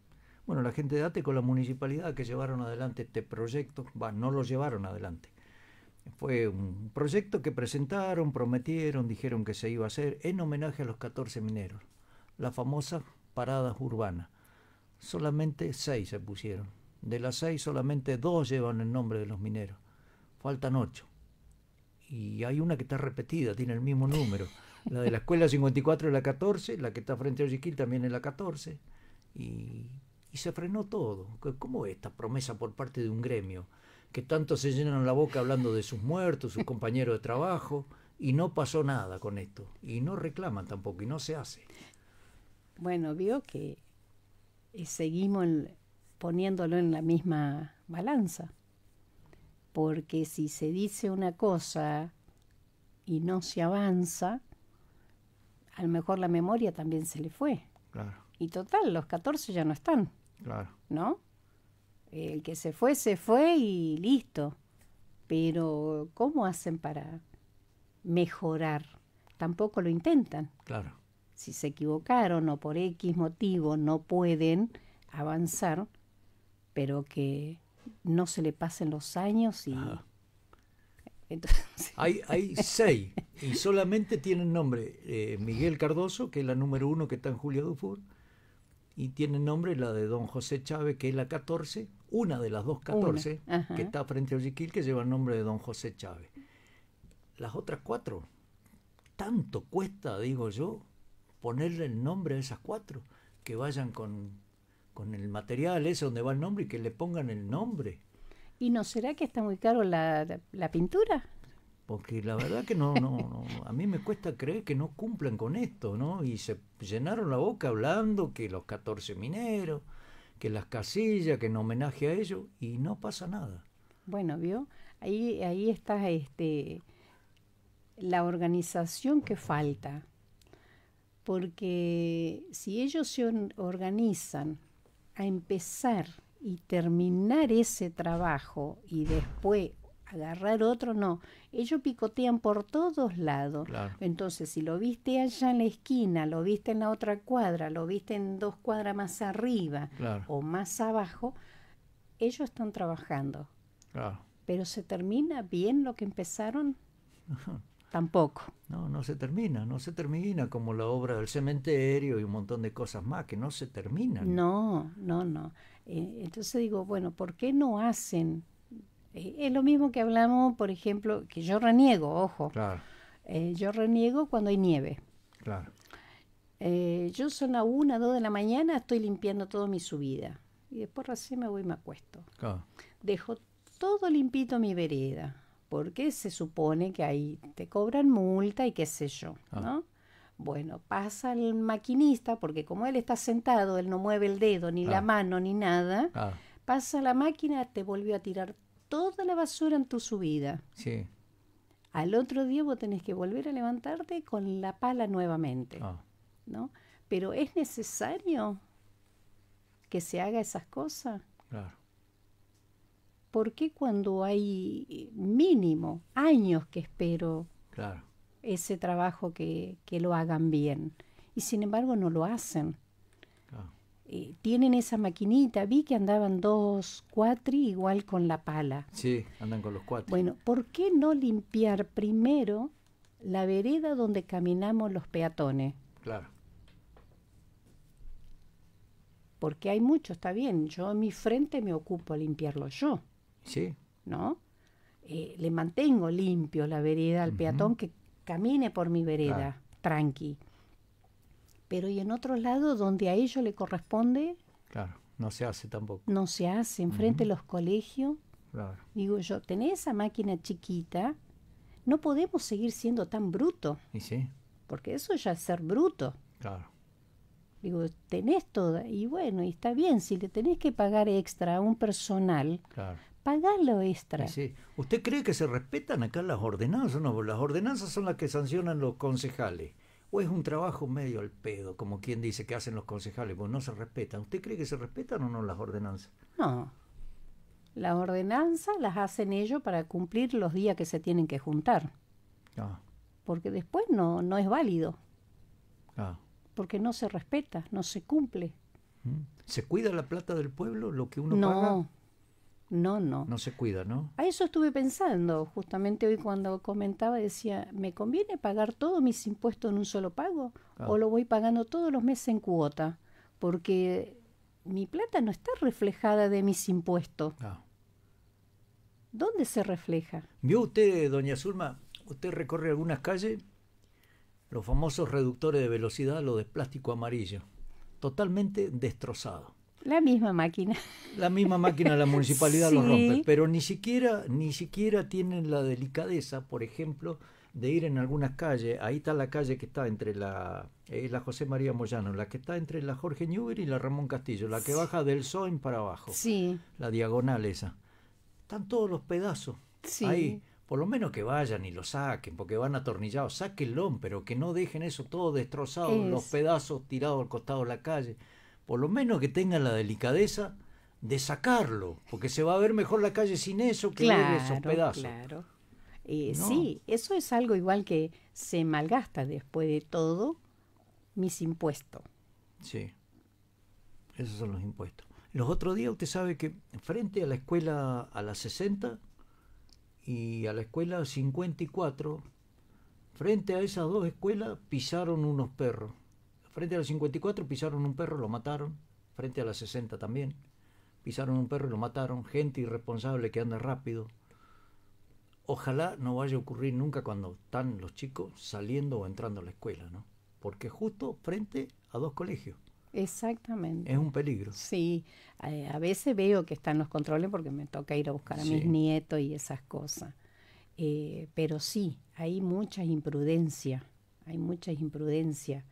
bueno, la gente de ATE con la municipalidad que llevaron adelante este proyecto, no lo llevaron adelante, fue un proyecto que presentaron, prometieron, dijeron que se iba a hacer en homenaje a los 14 mineros, las famosas paradas urbanas. Solamente seis se pusieron. De las seis solamente dos llevan el nombre de los mineros. Faltan ocho. Y hay una que está repetida, tiene el mismo número. La de la escuela 54 es la 14, la que está frente a Olliquil también es la 14. Y, y se frenó todo. ¿Cómo esta promesa por parte de un gremio? que tanto se llenan la boca hablando de sus muertos, sus (laughs) compañeros de trabajo, y no pasó nada con esto. Y no reclaman tampoco, y no se hace. Bueno, vio que eh, seguimos poniéndolo en la misma balanza. Porque si se dice una cosa y no se avanza, a lo mejor la memoria también se le fue. Claro. Y total, los 14 ya no están. Claro. ¿No? El que se fue, se fue y listo. Pero ¿cómo hacen para mejorar? Tampoco lo intentan. Claro. Si se equivocaron o por X motivo no pueden avanzar, pero que no se le pasen los años y... Entonces. (laughs) Hay, seis y solamente tienen nombre eh, Miguel Cardoso, que es la número uno que está en Julia Dufour, y tiene nombre la de don José Chávez, que es la 14, una de las dos catorce que está frente a Olliquil que lleva el nombre de don José Chávez. Las otras cuatro, tanto cuesta, digo yo, ponerle el nombre a esas cuatro, que vayan con, con el material ese donde va el nombre y que le pongan el nombre. ¿Y no será que está muy caro la, la, pintura? Porque la verdad que no, no, no, a mí me cuesta creer que no cumplan con esto, ¿no? Y se llenaron la boca hablando que los 14 mineros, que las casillas, que en homenaje a ellos, y no pasa nada. Bueno, vio, ahí, ahí está este, la organización que falta, porque si ellos se organizan a empezar y terminar ese trabajo y después agarrar otro, no. Ellos picotean por todos lados. Entonces, si lo viste allá en la esquina, lo viste en la otra cuadra, lo viste en dos cuadras más arriba o más abajo, ellos están trabajando. Pero se termina bien lo que empezaron. (laughs) Tampoco. No, no se termina, no se termina como la obra del cementerio y un montón de cosas más que no se terminan. No, no, no. Eh, entonces digo, bueno, ¿por qué no hacen es lo mismo que hablamos, por ejemplo, que yo reniego, ojo. Eh, yo reniego cuando hay nieve. Claro. Eh, yo son a una, dos de la mañana, estoy limpiando toda mi subida. Y después recién me voy y me acuesto. Dejo todo limpito mi vereda, porque se supone que ahí te cobran multa y qué sé yo, ah. Bueno, pasa el maquinista, porque como él está sentado, él no mueve el dedo, ni la ah. mano, ni nada. Ah. Pasa la máquina, te volvió a tirar toda la basura en tu subida. Sí. Al otro día vos tenés que volver a levantarte con la pala nuevamente. Ah. ¿No? Pero es necesario que se haga esas cosas. Claro. ¿Por qué cuando hay mínimo años que espero ese trabajo que, que lo hagan bien? Y sin embargo no lo hacen. Eh, tienen esa maquinita. Vi que andaban dos cuatri igual con la pala. Sí, andan con los cuatri. Bueno, ¿por qué no limpiar primero la vereda donde caminamos los peatones? Claro. Porque hay mucho, está bien. Yo en mi frente me ocupo a limpiarlo yo. Sí. ¿No? Eh, le mantengo limpio la vereda al peatón que camine por mi vereda, tranqui pero y en otro lado, donde a ellos le corresponde. Claro, no se hace tampoco. No se hace, enfrente los colegios. Digo yo, tenés esa máquina chiquita, no podemos seguir siendo tan brutos. Y sí. Porque eso ya es ser bruto. Claro. Digo, tenés toda, y bueno, y está bien, si le tenés que pagar extra a un personal, claro. pagalo extra. Sí. ¿Usted cree que se respetan acá las ordenanzas? No, las ordenanzas son las que sancionan los concejales o es un trabajo medio al pedo, como quien dice que hacen los concejales, pues no se respetan. ¿Usted cree que se respetan o no las ordenanzas? No. Las ordenanzas las hacen ellos para cumplir los días que se tienen que juntar. Ah. Porque después no, no es válido. Ah. Porque no se respeta, no se cumple. Mm. ¿Se cuida la plata del pueblo, lo que uno no, no, no. No se cuida, ¿no? A eso estuve pensando. Justamente hoy cuando comentaba decía, ¿me conviene pagar todos mis impuestos en un solo pago? ¿O lo voy pagando todos los meses en cuota? Porque mi plata no está reflejada de mis impuestos. Ah. ¿Dónde se refleja? ¿Vio usted, doña Zulma, usted recorre algunas calles, los famosos reductores de velocidad, los de plástico amarillo, totalmente destrozados la misma máquina. La misma máquina, la municipalidad lo rompe, pero ni siquiera, ni siquiera tienen la delicadeza, por ejemplo, de ir en algunas calles. Ahí está la calle que está entre la, eh, la José María Moyano, la que está entre la Jorge Newber y la Ramón Castillo, la que baja del Soin para abajo. Sí. La diagonal esa. Están todos los pedazos. Ahí. Por lo menos que vayan y lo saquen, porque van atornillados. Sáquenlo, pero que no dejen eso todo destrozado, los pedazos tirados al costado de la calle por lo menos que tengan la delicadeza de sacarlo, porque se va a ver mejor la calle sin eso que claro, esos pedazos. Claro. Eh, Sí, eso es algo igual que se malgasta después de todo mis impuestos. Sí, esos son los impuestos. Los otros días usted sabe que frente a la escuela a las 60 y a la escuela 54, frente a esas dos escuelas pisaron unos perros. Frente a los 54 pisaron un perro, lo mataron. Frente a las 60 también. Pisaron un perro y lo mataron. Gente irresponsable que anda rápido. Ojalá no vaya a ocurrir nunca cuando están los chicos saliendo o entrando a la escuela, ¿no? Porque justo frente a dos colegios. Exactamente. Es un peligro. Sí, eh, a, veces veo que están los controles porque me toca ir a buscar a mis nietos y esas cosas. Eh, pero sí, hay mucha imprudencia, hay mucha imprudencia.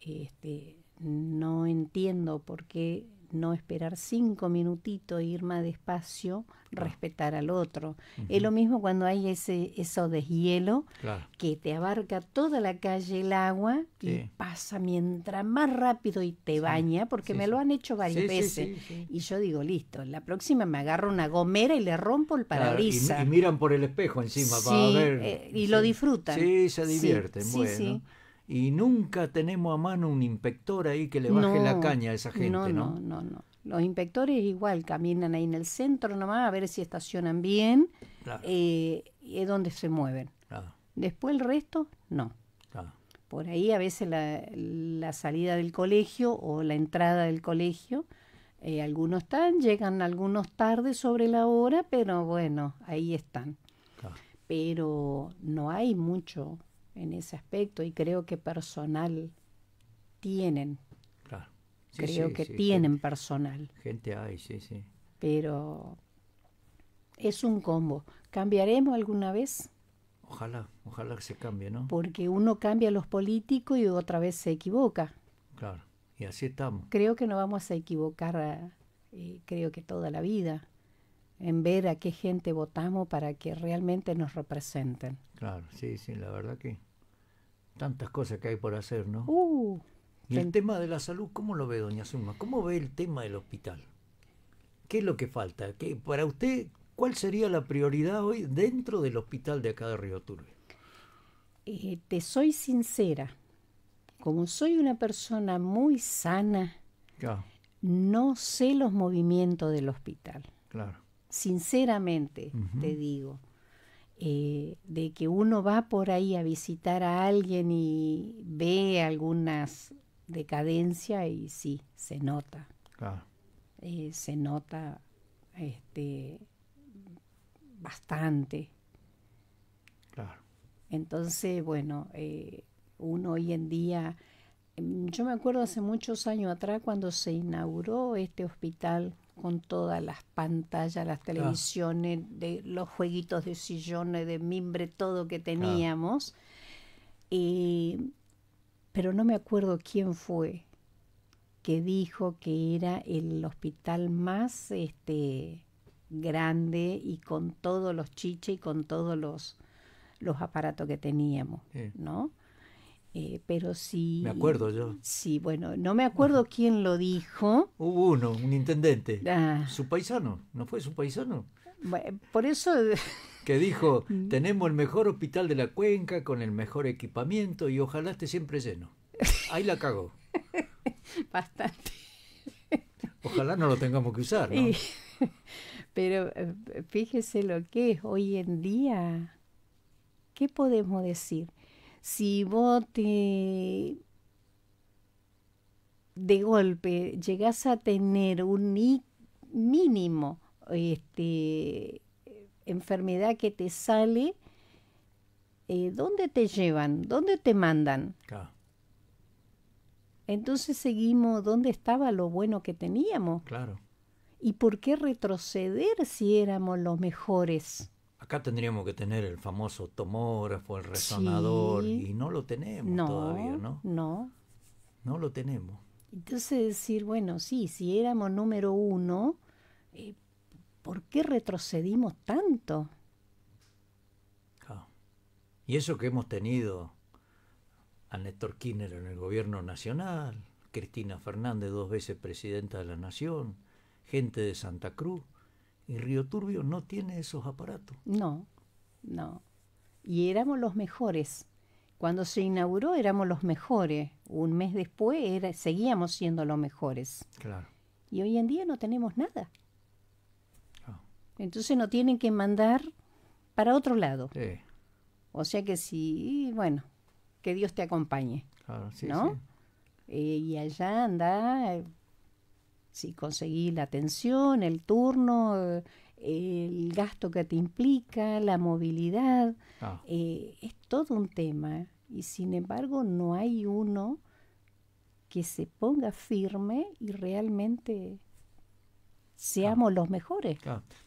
Este, no entiendo por qué no esperar cinco minutitos, e ir más despacio, respetar al otro. Es lo mismo cuando hay ese eso deshielo hielo que te abarca toda la calle el agua que pasa mientras más rápido y te baña, porque me lo han hecho varias veces. Y yo digo, listo, la próxima me agarro una gomera y le rompo el parabrisas. y, miran por el espejo encima para ver. Eh, y lo disfrutan. Sí, se divierten. bueno y nunca tenemos a mano un inspector ahí que le baje la caña a esa gente, ¿no? No, no, no. Los inspectores igual caminan ahí en el centro nomás a ver si estacionan bien, claro. Eh, es donde se mueven. Después el resto, no. Claro. Por ahí a veces la, salida del colegio o la entrada del colegio, eh, algunos están, llegan algunos tarde sobre la hora, pero bueno, ahí están. Pero no hay mucho en ese aspecto y creo que personal tienen. creo que tienen personal. Gente hay, sí, sí. Pero es un combo. ¿Cambiaremos alguna vez? Ojalá, ojalá que se cambie, ¿no? Porque uno cambia a los políticos y otra vez se equivoca. Claro, y así estamos. Creo que no vamos a equivocar, eh, creo que toda la vida, en ver a qué gente votamos para que realmente nos representen. Claro, sí, sí, la verdad que Tantas cosas que hay por hacer, ¿no? Uh, y el tema de la salud, ¿cómo lo ve, doña Zuma? ¿Cómo ve el tema del hospital? ¿Qué es lo que falta? ¿Qué, para usted, ¿cuál sería la prioridad hoy dentro del hospital de acá de Río Turbe? Eh, te soy sincera, como soy una persona muy sana, no sé los movimientos del hospital. Claro. Sinceramente, te digo. Eh, de que uno va por ahí a visitar a alguien y ve algunas decadencias y sí, se nota. Eh, se nota este, bastante. Entonces, bueno, eh, uno hoy en día, mm, yo me acuerdo hace muchos años atrás cuando se inauguró este hospital con todas las pantallas, las ah. televisiones, de los jueguitos de sillones, de mimbre, todo que teníamos. Ah. pero no me acuerdo quién fue que dijo que era el hospital más este, grande y con todos los chiches y con todos los, los aparatos que teníamos, ¿no? Eh, pero sí. Me acuerdo yo. Sí, bueno, no me acuerdo quién lo dijo. Hubo uno, un intendente. Ah. Su paisano, ¿no fue su paisano? por eso. (laughs) Que dijo: mm. Tenemos el mejor hospital de la cuenca con el mejor equipamiento y ojalá esté siempre lleno. Ahí la cagó. (laughs) Bastante. Ojalá no lo tengamos que usar, (laughs) Pero eh, fíjese lo que es hoy en día. ¿Qué podemos decir? si vos te de golpe llegas a tener un mínimo este, enfermedad que te sale, eh, ¿dónde te llevan? ¿Dónde te mandan? Entonces seguimos, ¿dónde estaba lo bueno que teníamos? Claro. ¿Y por qué retroceder si éramos los mejores? Acá tendríamos que tener el famoso tomógrafo, el resonador, y no lo tenemos todavía, ¿no? No. No lo tenemos. Entonces decir, bueno, sí, si éramos número uno, eh, ¿por qué retrocedimos tanto? Y eso que hemos tenido a Néstor Kirchner en el gobierno nacional, Cristina Fernández dos veces presidenta de la Nación, gente de Santa Cruz. Y Río Turbio no tiene esos aparatos. No, no. Y éramos los mejores. Cuando se inauguró éramos los mejores. Un mes después seguíamos siendo los mejores. Claro. Y hoy en día no tenemos nada. Ah. Entonces nos tienen que mandar para otro lado. Sí. O sea que sí, bueno, que Dios te acompañe. Claro, sí, ¿no? sí. Eh, y allá anda eh, si conseguí la atención, el turno, el gasto que te implica, la movilidad. Ah. Eh, es todo un tema y sin embargo no hay uno que se ponga firme y realmente seamos los mejores.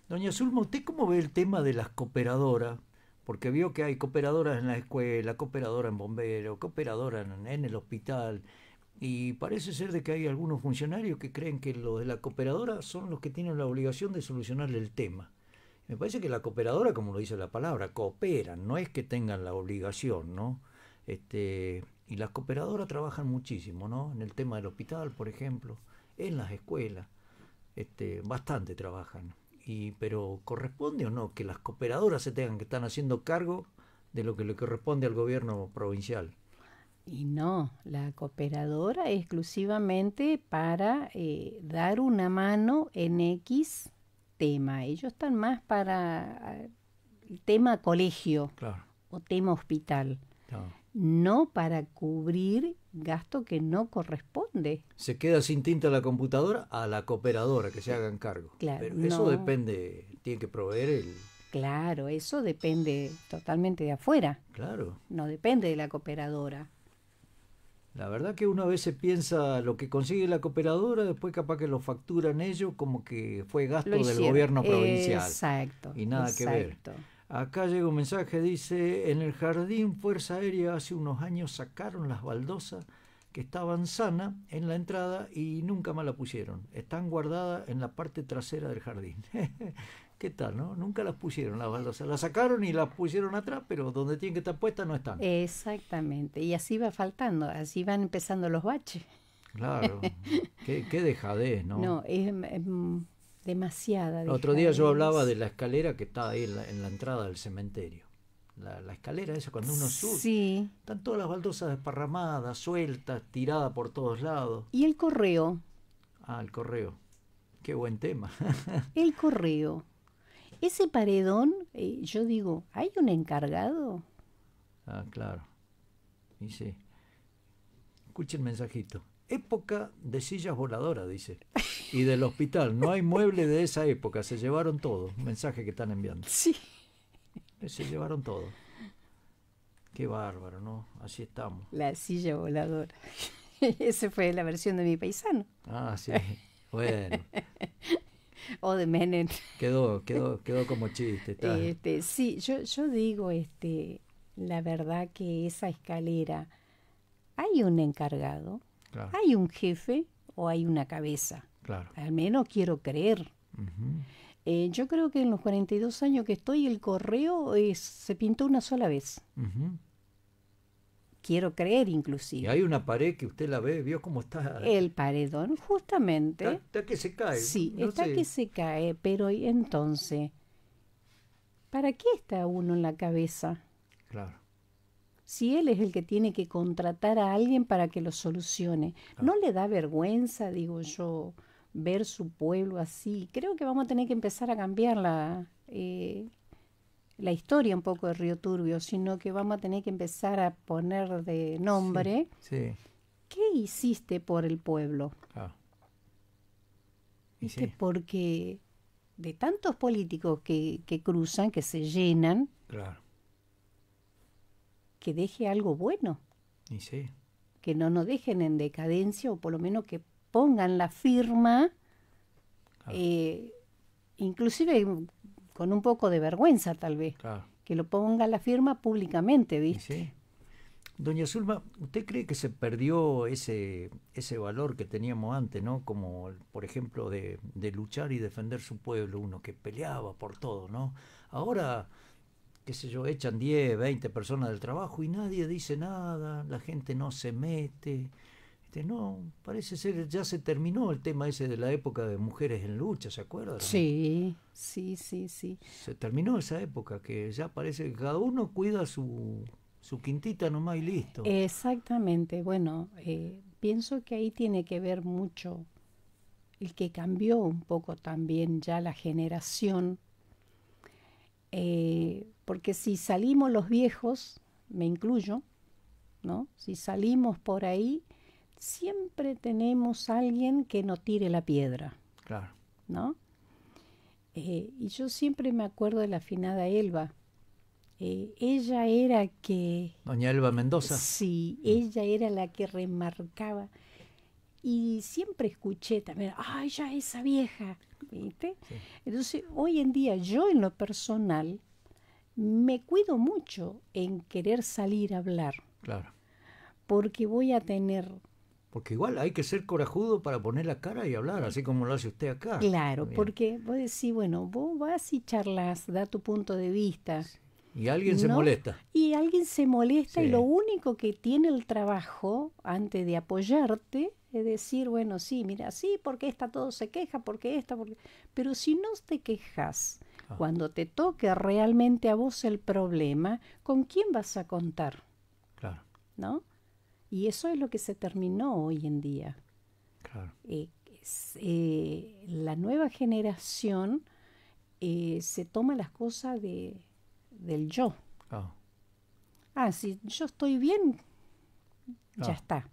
Doña Zulma, ¿usted cómo ve el tema de las cooperadoras? Porque vio que hay cooperadoras en la escuela, cooperadoras en bomberos, cooperadoras en el hospital. Y parece ser de que hay algunos funcionarios que creen que los de la cooperadora son los que tienen la obligación de solucionar el tema. Me parece que la cooperadora, como lo dice la palabra, cooperan, no es que tengan la obligación, ¿no? Este, y las cooperadoras trabajan muchísimo, ¿no? En el tema del hospital, por ejemplo, en las escuelas, este, bastante trabajan. Y, pero corresponde o no que las cooperadoras se tengan que estar haciendo cargo de lo que le corresponde al gobierno provincial. Y no, la cooperadora es exclusivamente para eh, dar una mano en X tema. Ellos están más para eh, el tema colegio o tema hospital. No para cubrir gasto que no corresponde. Se queda sin tinta la computadora a la cooperadora que se en cargo. Pero eso depende, tiene que proveer el, Claro, eso depende totalmente de afuera. Claro. No depende de la cooperadora. La verdad que uno a veces piensa lo que consigue la cooperadora, después capaz que lo facturan ellos como que fue gasto del gobierno provincial. Exacto. Y nada que ver. Acá llega un mensaje, dice, en el jardín Fuerza Aérea hace unos años sacaron las baldosas que estaban sanas en la entrada y nunca más la pusieron. Están guardadas en la parte trasera del jardín. (laughs) ¿Qué tal, no? Nunca las pusieron las baldosas. Las sacaron y las pusieron atrás, pero donde tienen que estar puestas no están. Exactamente. Y así va faltando, así van empezando los baches. Claro. (laughs) qué, dejadez, ¿no? No, es, em, em, demasiada. otro día yo hablaba de la escalera que está ahí en la, entrada del cementerio. La, escalera, esa, cuando uno sube. Sí. Están todas las baldosas desparramadas, sueltas, tiradas por todos lados. ¿Y el correo? Ah, el correo. Qué buen tema. (laughs) el correo. Ese paredón, eh, yo digo, ¿hay un encargado? Ah, claro. Y Escuche el mensajito. Época de sillas voladoras, dice. Y del hospital. No hay mueble de esa época. Se llevaron todo. mensaje que están enviando. Sí. Eh, se llevaron todo. Qué bárbaro, ¿no? Así estamos. La silla voladora. (laughs) Esa fue la versión de mi paisano. Ah, sí. Bueno. (laughs) o de Menem. Quedó, (laughs) quedó, quedó como chiste. Este, sí, yo, yo digo, este, la verdad que esa escalera, hay un encargado, hay un jefe o hay una cabeza. Claro. Al menos quiero creer. Eh, yo creo que en los 42 años que estoy, el correo se pintó una sola vez quiero creer inclusive. Y hay una pared que usted la ve, vio cómo está. El paredón, justamente. Está, que se cae. Sí, está que se cae, pero entonces, ¿para qué está uno en la cabeza? Claro. Si él es el que tiene que contratar a alguien para que lo solucione, ah. ¿no le da vergüenza, digo yo, ver su pueblo así? Creo que vamos a tener que empezar a cambiar la, eh, la historia un poco de Río Turbio, sino que vamos a tener que empezar a poner de nombre. ¿Qué hiciste por el pueblo? Ah. Porque de tantos políticos que, cruzan, que se llenan, que deje algo bueno. Que no nos dejen en decadencia o por lo menos que pongan la firma. Eh, inclusive con un poco de vergüenza tal vez, que lo ponga la firma públicamente, ¿viste? Doña Zulma, ¿usted cree que se perdió ese, ese valor que teníamos antes, ¿no? Como, por ejemplo, de, de luchar y defender su pueblo, uno que peleaba por todo, ¿no? Ahora, qué sé yo, echan 10, 20 personas del trabajo y nadie dice nada, la gente no se mete, este, no, parece ser, ya se terminó el tema ese de la época de mujeres en lucha, ¿se acuerdan? Sí, sí, sí, sí. Se terminó esa época que ya parece que cada uno cuida su, quintita nomás y listo. Exactamente, bueno, eh, pienso que ahí tiene que ver mucho el que cambió un poco también ya la generación, eh, porque si salimos los viejos, me incluyo, ¿no? Si salimos por ahí, siempre tenemos alguien que no tire la piedra. Claro. ¿No? Eh, y yo siempre me acuerdo de la afinada Elba. Eh, ella era que... Doña Elba Mendoza. Sí, mm. ella era la que remarcaba. Y siempre escuché también, ay, ya esa vieja. ¿Viste? Entonces, hoy en día yo en lo personal me cuido mucho en querer salir a hablar. Claro. Porque voy a tener porque igual hay que ser corajudo para poner la cara y hablar, así como lo hace usted acá. Claro, porque vos decís, bueno, vos vas y charlas, da tu punto de vista. Y alguien se molesta. Y alguien se molesta y lo único que tiene el trabajo antes de apoyarte es decir, bueno, sí, mira, sí, porque esta todo se queja, porque esta, porque... Pero si no te quejas, ah. cuando te toque realmente a vos el problema, ¿con quién vas a contar? Claro. ¿No? Y eso es lo que se terminó hoy en día. Claro. Eh, eh, la nueva generación eh, se toma las cosas de, del yo. Ah, ah si yo estoy bien, ya ah. está.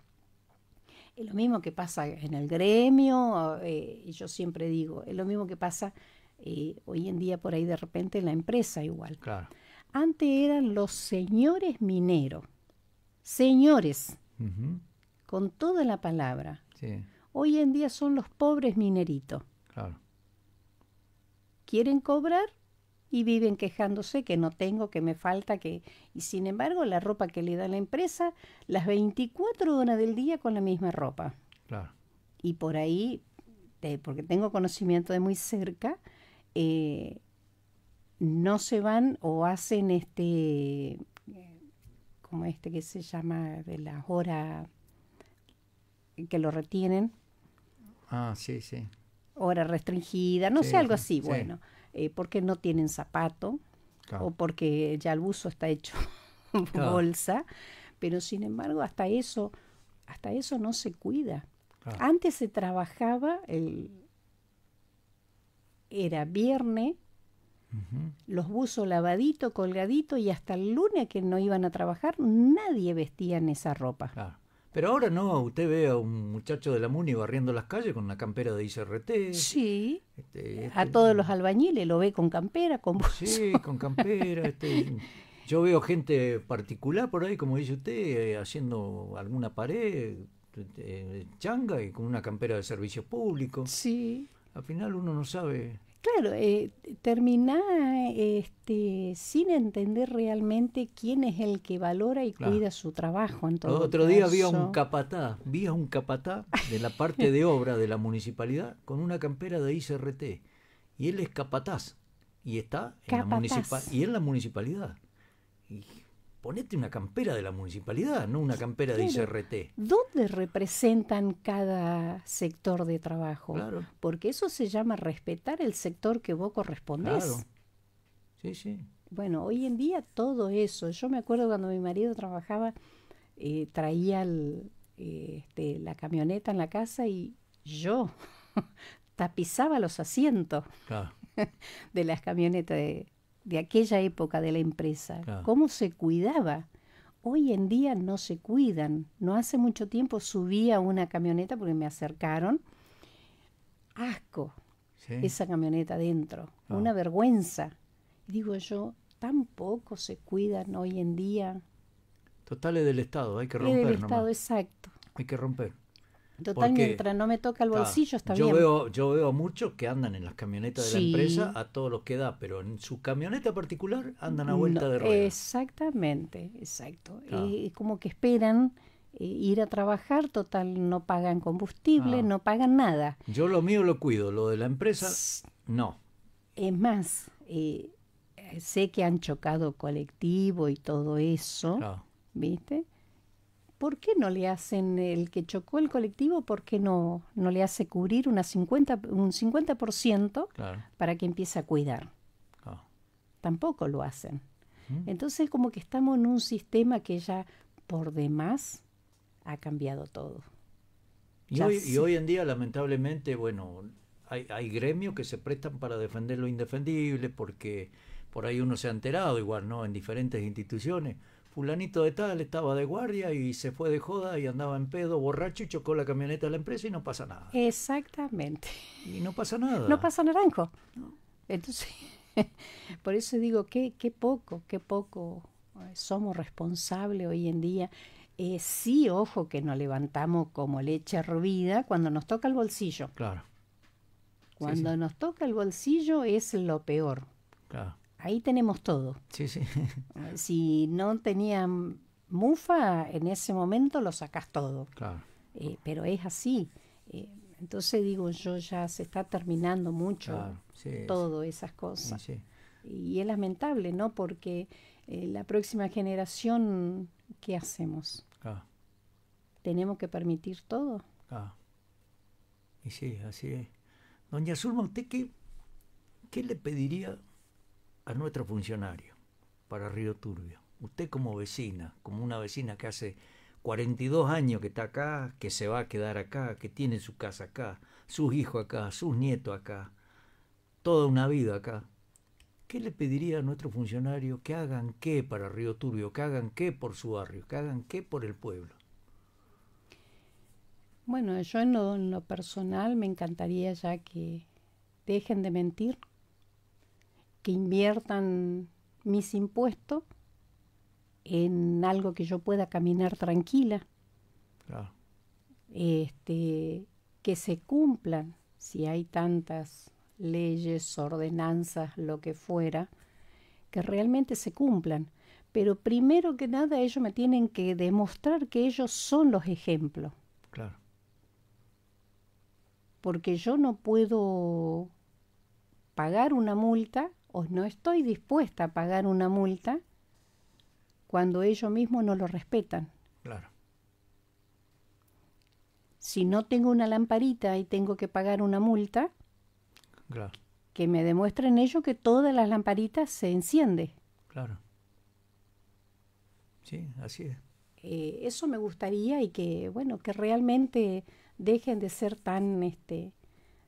Es lo mismo que pasa en el gremio, yo siempre digo, es lo mismo que pasa hoy en día por ahí de repente en la empresa igual. Claro. Antes eran los señores mineros, señores con toda la palabra. Hoy en día son los pobres mineritos. Claro. Quieren cobrar y viven quejándose que no tengo, que me falta, que... Y sin embargo, la ropa que le da la empresa, las 24 horas del día con la misma ropa. Claro. Y por ahí, porque tengo conocimiento de muy cerca, eh, no se van o hacen este como este que se llama de las horas que lo retienen. Ah, sí, sí. Hora restringida, no sé, algo así, bueno, eh, porque no tienen zapato o porque ya el buzo está hecho (laughs) bolsa, pero sin embargo hasta eso, hasta eso no se cuida. Antes se trabajaba, el, era viernes, los buzos lavadito colgadito y hasta el lunes que no iban a trabajar, nadie vestía en esa ropa. Pero ahora no, usted ve a un muchacho de la MUNI barriendo las calles con una campera de ICRT. Sí. Este, este, a todos los albañiles lo ve con campera, con buzo. Sí, con campera. Este, yo veo gente particular por ahí, como dice usted, eh, haciendo alguna pared, eh, changa y con una campera de servicio público. Sí. Al final uno no sabe. Claro, eh, termina este, sin entender realmente quién es el que valora y cuida su trabajo. Otro día vi a un capatá, vi a un capatá de la parte de obra de la municipalidad con una campera de ICRT. Y él es capataz y está en, La, municipal, y en la municipalidad ponete una campera de la municipalidad, no una campera de ICRT. ¿Dónde representan cada sector de trabajo? Porque eso se llama respetar el sector que vos correspondés. Claro. Sí, sí. Bueno, hoy en día todo eso. Yo me acuerdo cuando mi marido trabajaba, eh, traía este, la camioneta en la casa y yo (laughs) tapizaba los asientos (laughs) de las camionetas de, de aquella época de la empresa, cómo se cuidaba. Hoy en día no se cuidan. No hace mucho tiempo subí a una camioneta porque me acercaron. Asco, esa camioneta adentro, ah. una vergüenza. Digo yo, tampoco se cuidan hoy en día. Totales del Estado, hay que romper. Del Estado, exacto. Hay que romper. Total, mientras no me toca el bolsillo está, bien yo Veo, yo veo muchos que andan en las camionetas de la empresa a todos los que da, pero en su camioneta particular andan a vuelta de rueda. Exactamente, exacto. Eh, es como que esperan eh, ir a trabajar, total, no pagan combustible, ah. no pagan nada. Yo lo mío lo cuido, lo de la empresa, no. Es más, eh, sé que han chocado colectivo y todo eso, ah. ¿viste? ¿por qué no le hacen el que chocó el colectivo? ¿Por qué no, le hace cubrir una un 50% para que empiece a cuidar? Ah. Tampoco lo hacen. Entonces como que estamos en un sistema que ya por demás ha cambiado todo. Y hoy, en día lamentablemente, bueno, hay, hay gremios que se prestan para defender lo indefendible porque por ahí uno se ha enterado igual, ¿no? En diferentes instituciones fulanito de tal estaba de guardia y se fue de joda y andaba en pedo, borracho y chocó la camioneta de la empresa y no pasa nada. Exactamente. Y no pasa nada. No pasa naranjo. Entonces, (laughs) por eso digo, qué, qué poco, qué poco eh, somos responsables hoy en día. Eh, sí, ojo, que nos levantamos como leche hervida cuando nos toca el bolsillo. Claro. Cuando nos toca el bolsillo es lo peor. Claro ahí tenemos todo. Eh, si no tenían mufa, en ese momento lo sacas todo. Claro. Eh, pero es así. Eh, entonces digo yo, ya se está terminando mucho todo esas cosas. y es lamentable, ¿no? Porque la próxima generación, ¿qué hacemos? ¿Tenemos que permitir todo? Y sí, así es. Doña Zulma, ¿usted qué le pediría a nuestro funcionario para Río Turbio. Usted como vecina, como una vecina que hace 42 años que está acá, que se va a quedar acá, que tiene su casa acá, sus hijos acá, sus nietos acá, toda una vida acá. ¿Qué le pediría a nuestro funcionario que hagan qué para Río Turbio, que hagan qué por su barrio, que hagan qué por el pueblo? Bueno, yo en lo, lo personal me encantaría ya que dejen de mentir, que inviertan mis impuestos en algo que yo pueda caminar tranquila. Este, que se cumplan, si hay tantas leyes, ordenanzas, lo que fuera, que realmente se cumplan. Pero primero que nada ellos me tienen que demostrar que ellos son los ejemplos. Claro. Porque yo no puedo pagar una multa o no estoy dispuesta a pagar una multa cuando ellos mismos no lo respetan. Claro. Si no tengo una lamparita y tengo que pagar una multa, que me demuestren ellos que todas las lamparitas se encienden. Claro. Sí, así es. Eh, eso me gustaría y que, bueno, que realmente dejen de ser tan, este,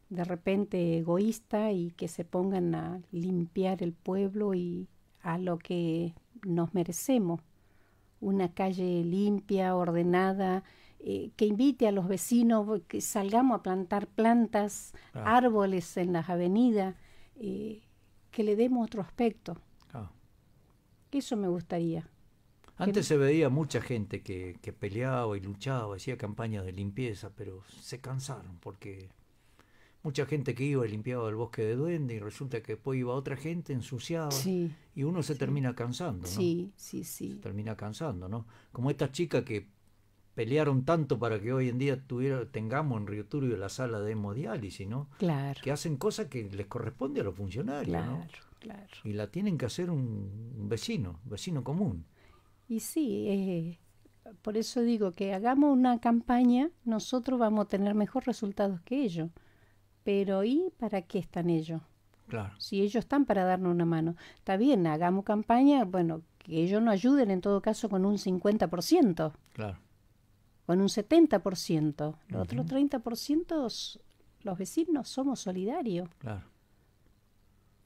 de repente egoísta y que se pongan a limpiar el pueblo y a lo que nos merecemos. Una calle limpia, ordenada, eh, que invite a los vecinos, pues, que salgamos a plantar plantas, ah. árboles en las avenidas, eh, que le demos otro aspecto. Ah. Eso me gustaría. Antes se veía mucha gente que, que, peleaba y luchaba, hacía campañas de limpieza, pero se cansaron porque mucha gente que iba y limpiaba el bosque de duende y resulta que después iba otra gente, ensuciaba y uno se termina cansando, Sí, sí, sí. Se termina cansando, ¿no? Como estas chicas que pelearon tanto para que hoy en día tuviera, tengamos en Río Turbio la sala de hemodiálisis, ¿no? Claro. Que hacen cosas que les corresponde a los funcionarios, ¿no? Claro. Y la tienen que hacer un vecino, vecino común. Y sí, eh, por eso digo que hagamos una campaña, nosotros vamos a tener mejor resultados que ellos. Pero ¿y para qué están ellos? Claro. Si ellos están para darnos una mano. Está bien, hagamos campaña, bueno, que ellos nos ayuden en todo caso con un 50%. Claro. Con un 70%. Los otros 30% los vecinos somos solidarios. Claro.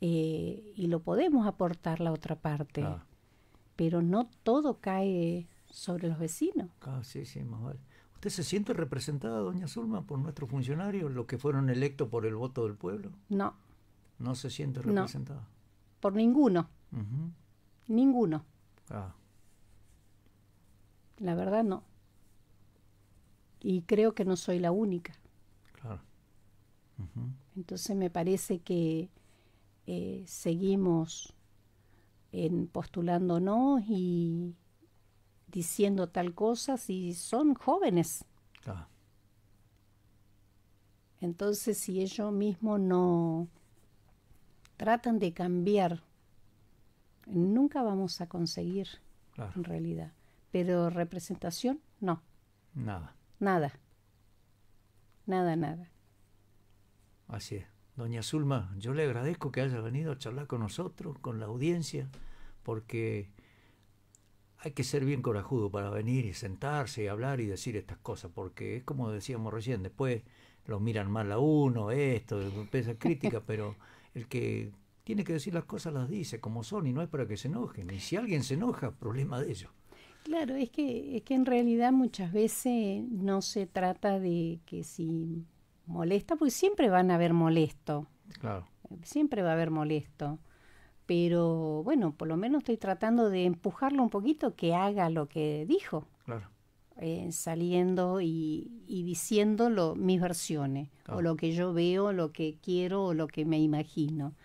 Eh, y lo podemos aportar la otra parte. Pero no todo cae sobre los vecinos. Claro, sí, sí, más ¿Usted se siente representada, doña Zulma, por nuestros funcionarios, los que fueron electos por el voto del pueblo? No. ¿No se siente representada? Por ninguno. Ninguno. Ah. La verdad no. Y creo que no soy la única. Claro. Entonces me parece que eh, seguimos en postulándonos y, diciendo tal cosa si son jóvenes. Ah. Entonces, si ellos mismos no tratan de cambiar, nunca vamos a conseguir en realidad. Pero representación, no. Nada. Nada. Nada, nada. Así es. Doña Zulma, yo le agradezco que haya venido a charlar con nosotros, con la audiencia, porque hay que ser bien corajudo para venir y sentarse y hablar y decir estas cosas, porque es como decíamos recién, después lo miran mal a uno, esto, empieza crítica, (laughs) pero el que tiene que decir las cosas las dice como son y no es para que se enojen. Y si alguien se enoja, problema de ellos. Claro, es que, es que en realidad muchas veces no se trata de que si molesta, pues siempre van a haber molesto. Claro. Siempre va a haber molesto pero bueno, por lo menos estoy tratando de empujarlo un poquito que haga lo que dijo. Claro. Eh, saliendo y, diciéndolo mis versiones, o ah. lo que yo veo, lo que quiero, o lo que me imagino.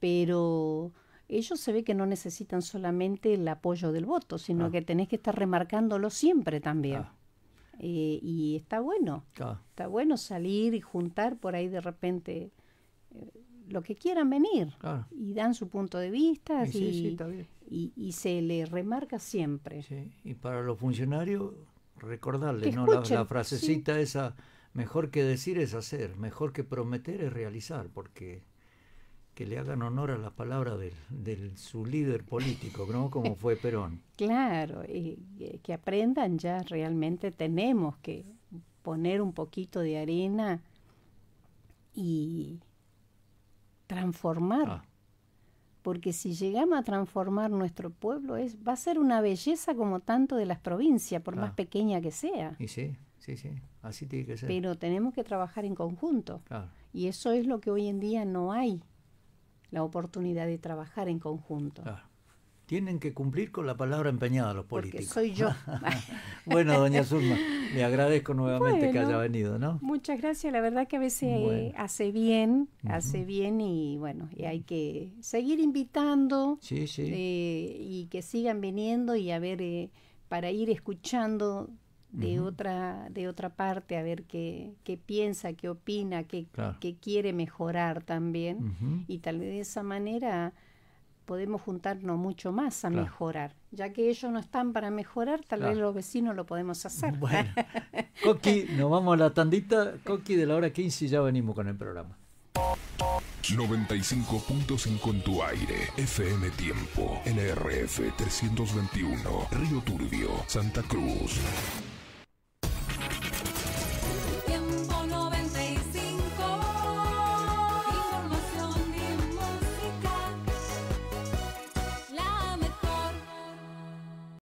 Pero ellos se ve que no necesitan solamente el apoyo del voto, sino ah. que tenés que estar remarcándolo siempre también. Ah. Eh, y está bueno, está bueno salir y juntar por ahí de repente. Eh, lo que quieran venir y dan su punto de vista y, se le remarca siempre. Y para los funcionarios, recordarle ¿no? la, frasecita esa, mejor que decir es hacer, mejor que prometer es realizar, porque que le hagan honor a la palabra de, su líder político, como (laughs) fue Perón. Claro, que aprendan ya realmente tenemos que poner un poquito de arena y transformar. Ah. Porque si llegamos a transformar nuestro pueblo, es, va a ser una belleza como tanto de las provincias, por más ah. pequeña que sea. Y sí, sí, sí, así tiene que ser. Pero tenemos que trabajar en conjunto. Y eso es lo que hoy en día no hay, la oportunidad de trabajar en conjunto tienen que cumplir con la palabra empeñada los políticos. Porque soy yo. (laughs) bueno, doña Zulma, le agradezco nuevamente que haya venido, ¿no? Muchas gracias, la verdad que a veces hace bien, hace bien y bueno, y hay que seguir invitando eh, y que sigan viniendo y a ver, eh, para ir escuchando de otra de otra parte a ver qué, qué piensa, qué opina, qué, quiere mejorar también y tal vez de esa manera podemos juntarnos mucho más a mejorar. Ya que ellos no están para mejorar, tal vez los vecinos lo podemos hacer. (laughs) Bueno, (laughs) Coqui, nos vamos a la tandita. Coqui de la hora 15 y ya venimos con el programa. 95.5 en tu aire, FM Tiempo, nrf 321, Río Turbio, Santa Cruz.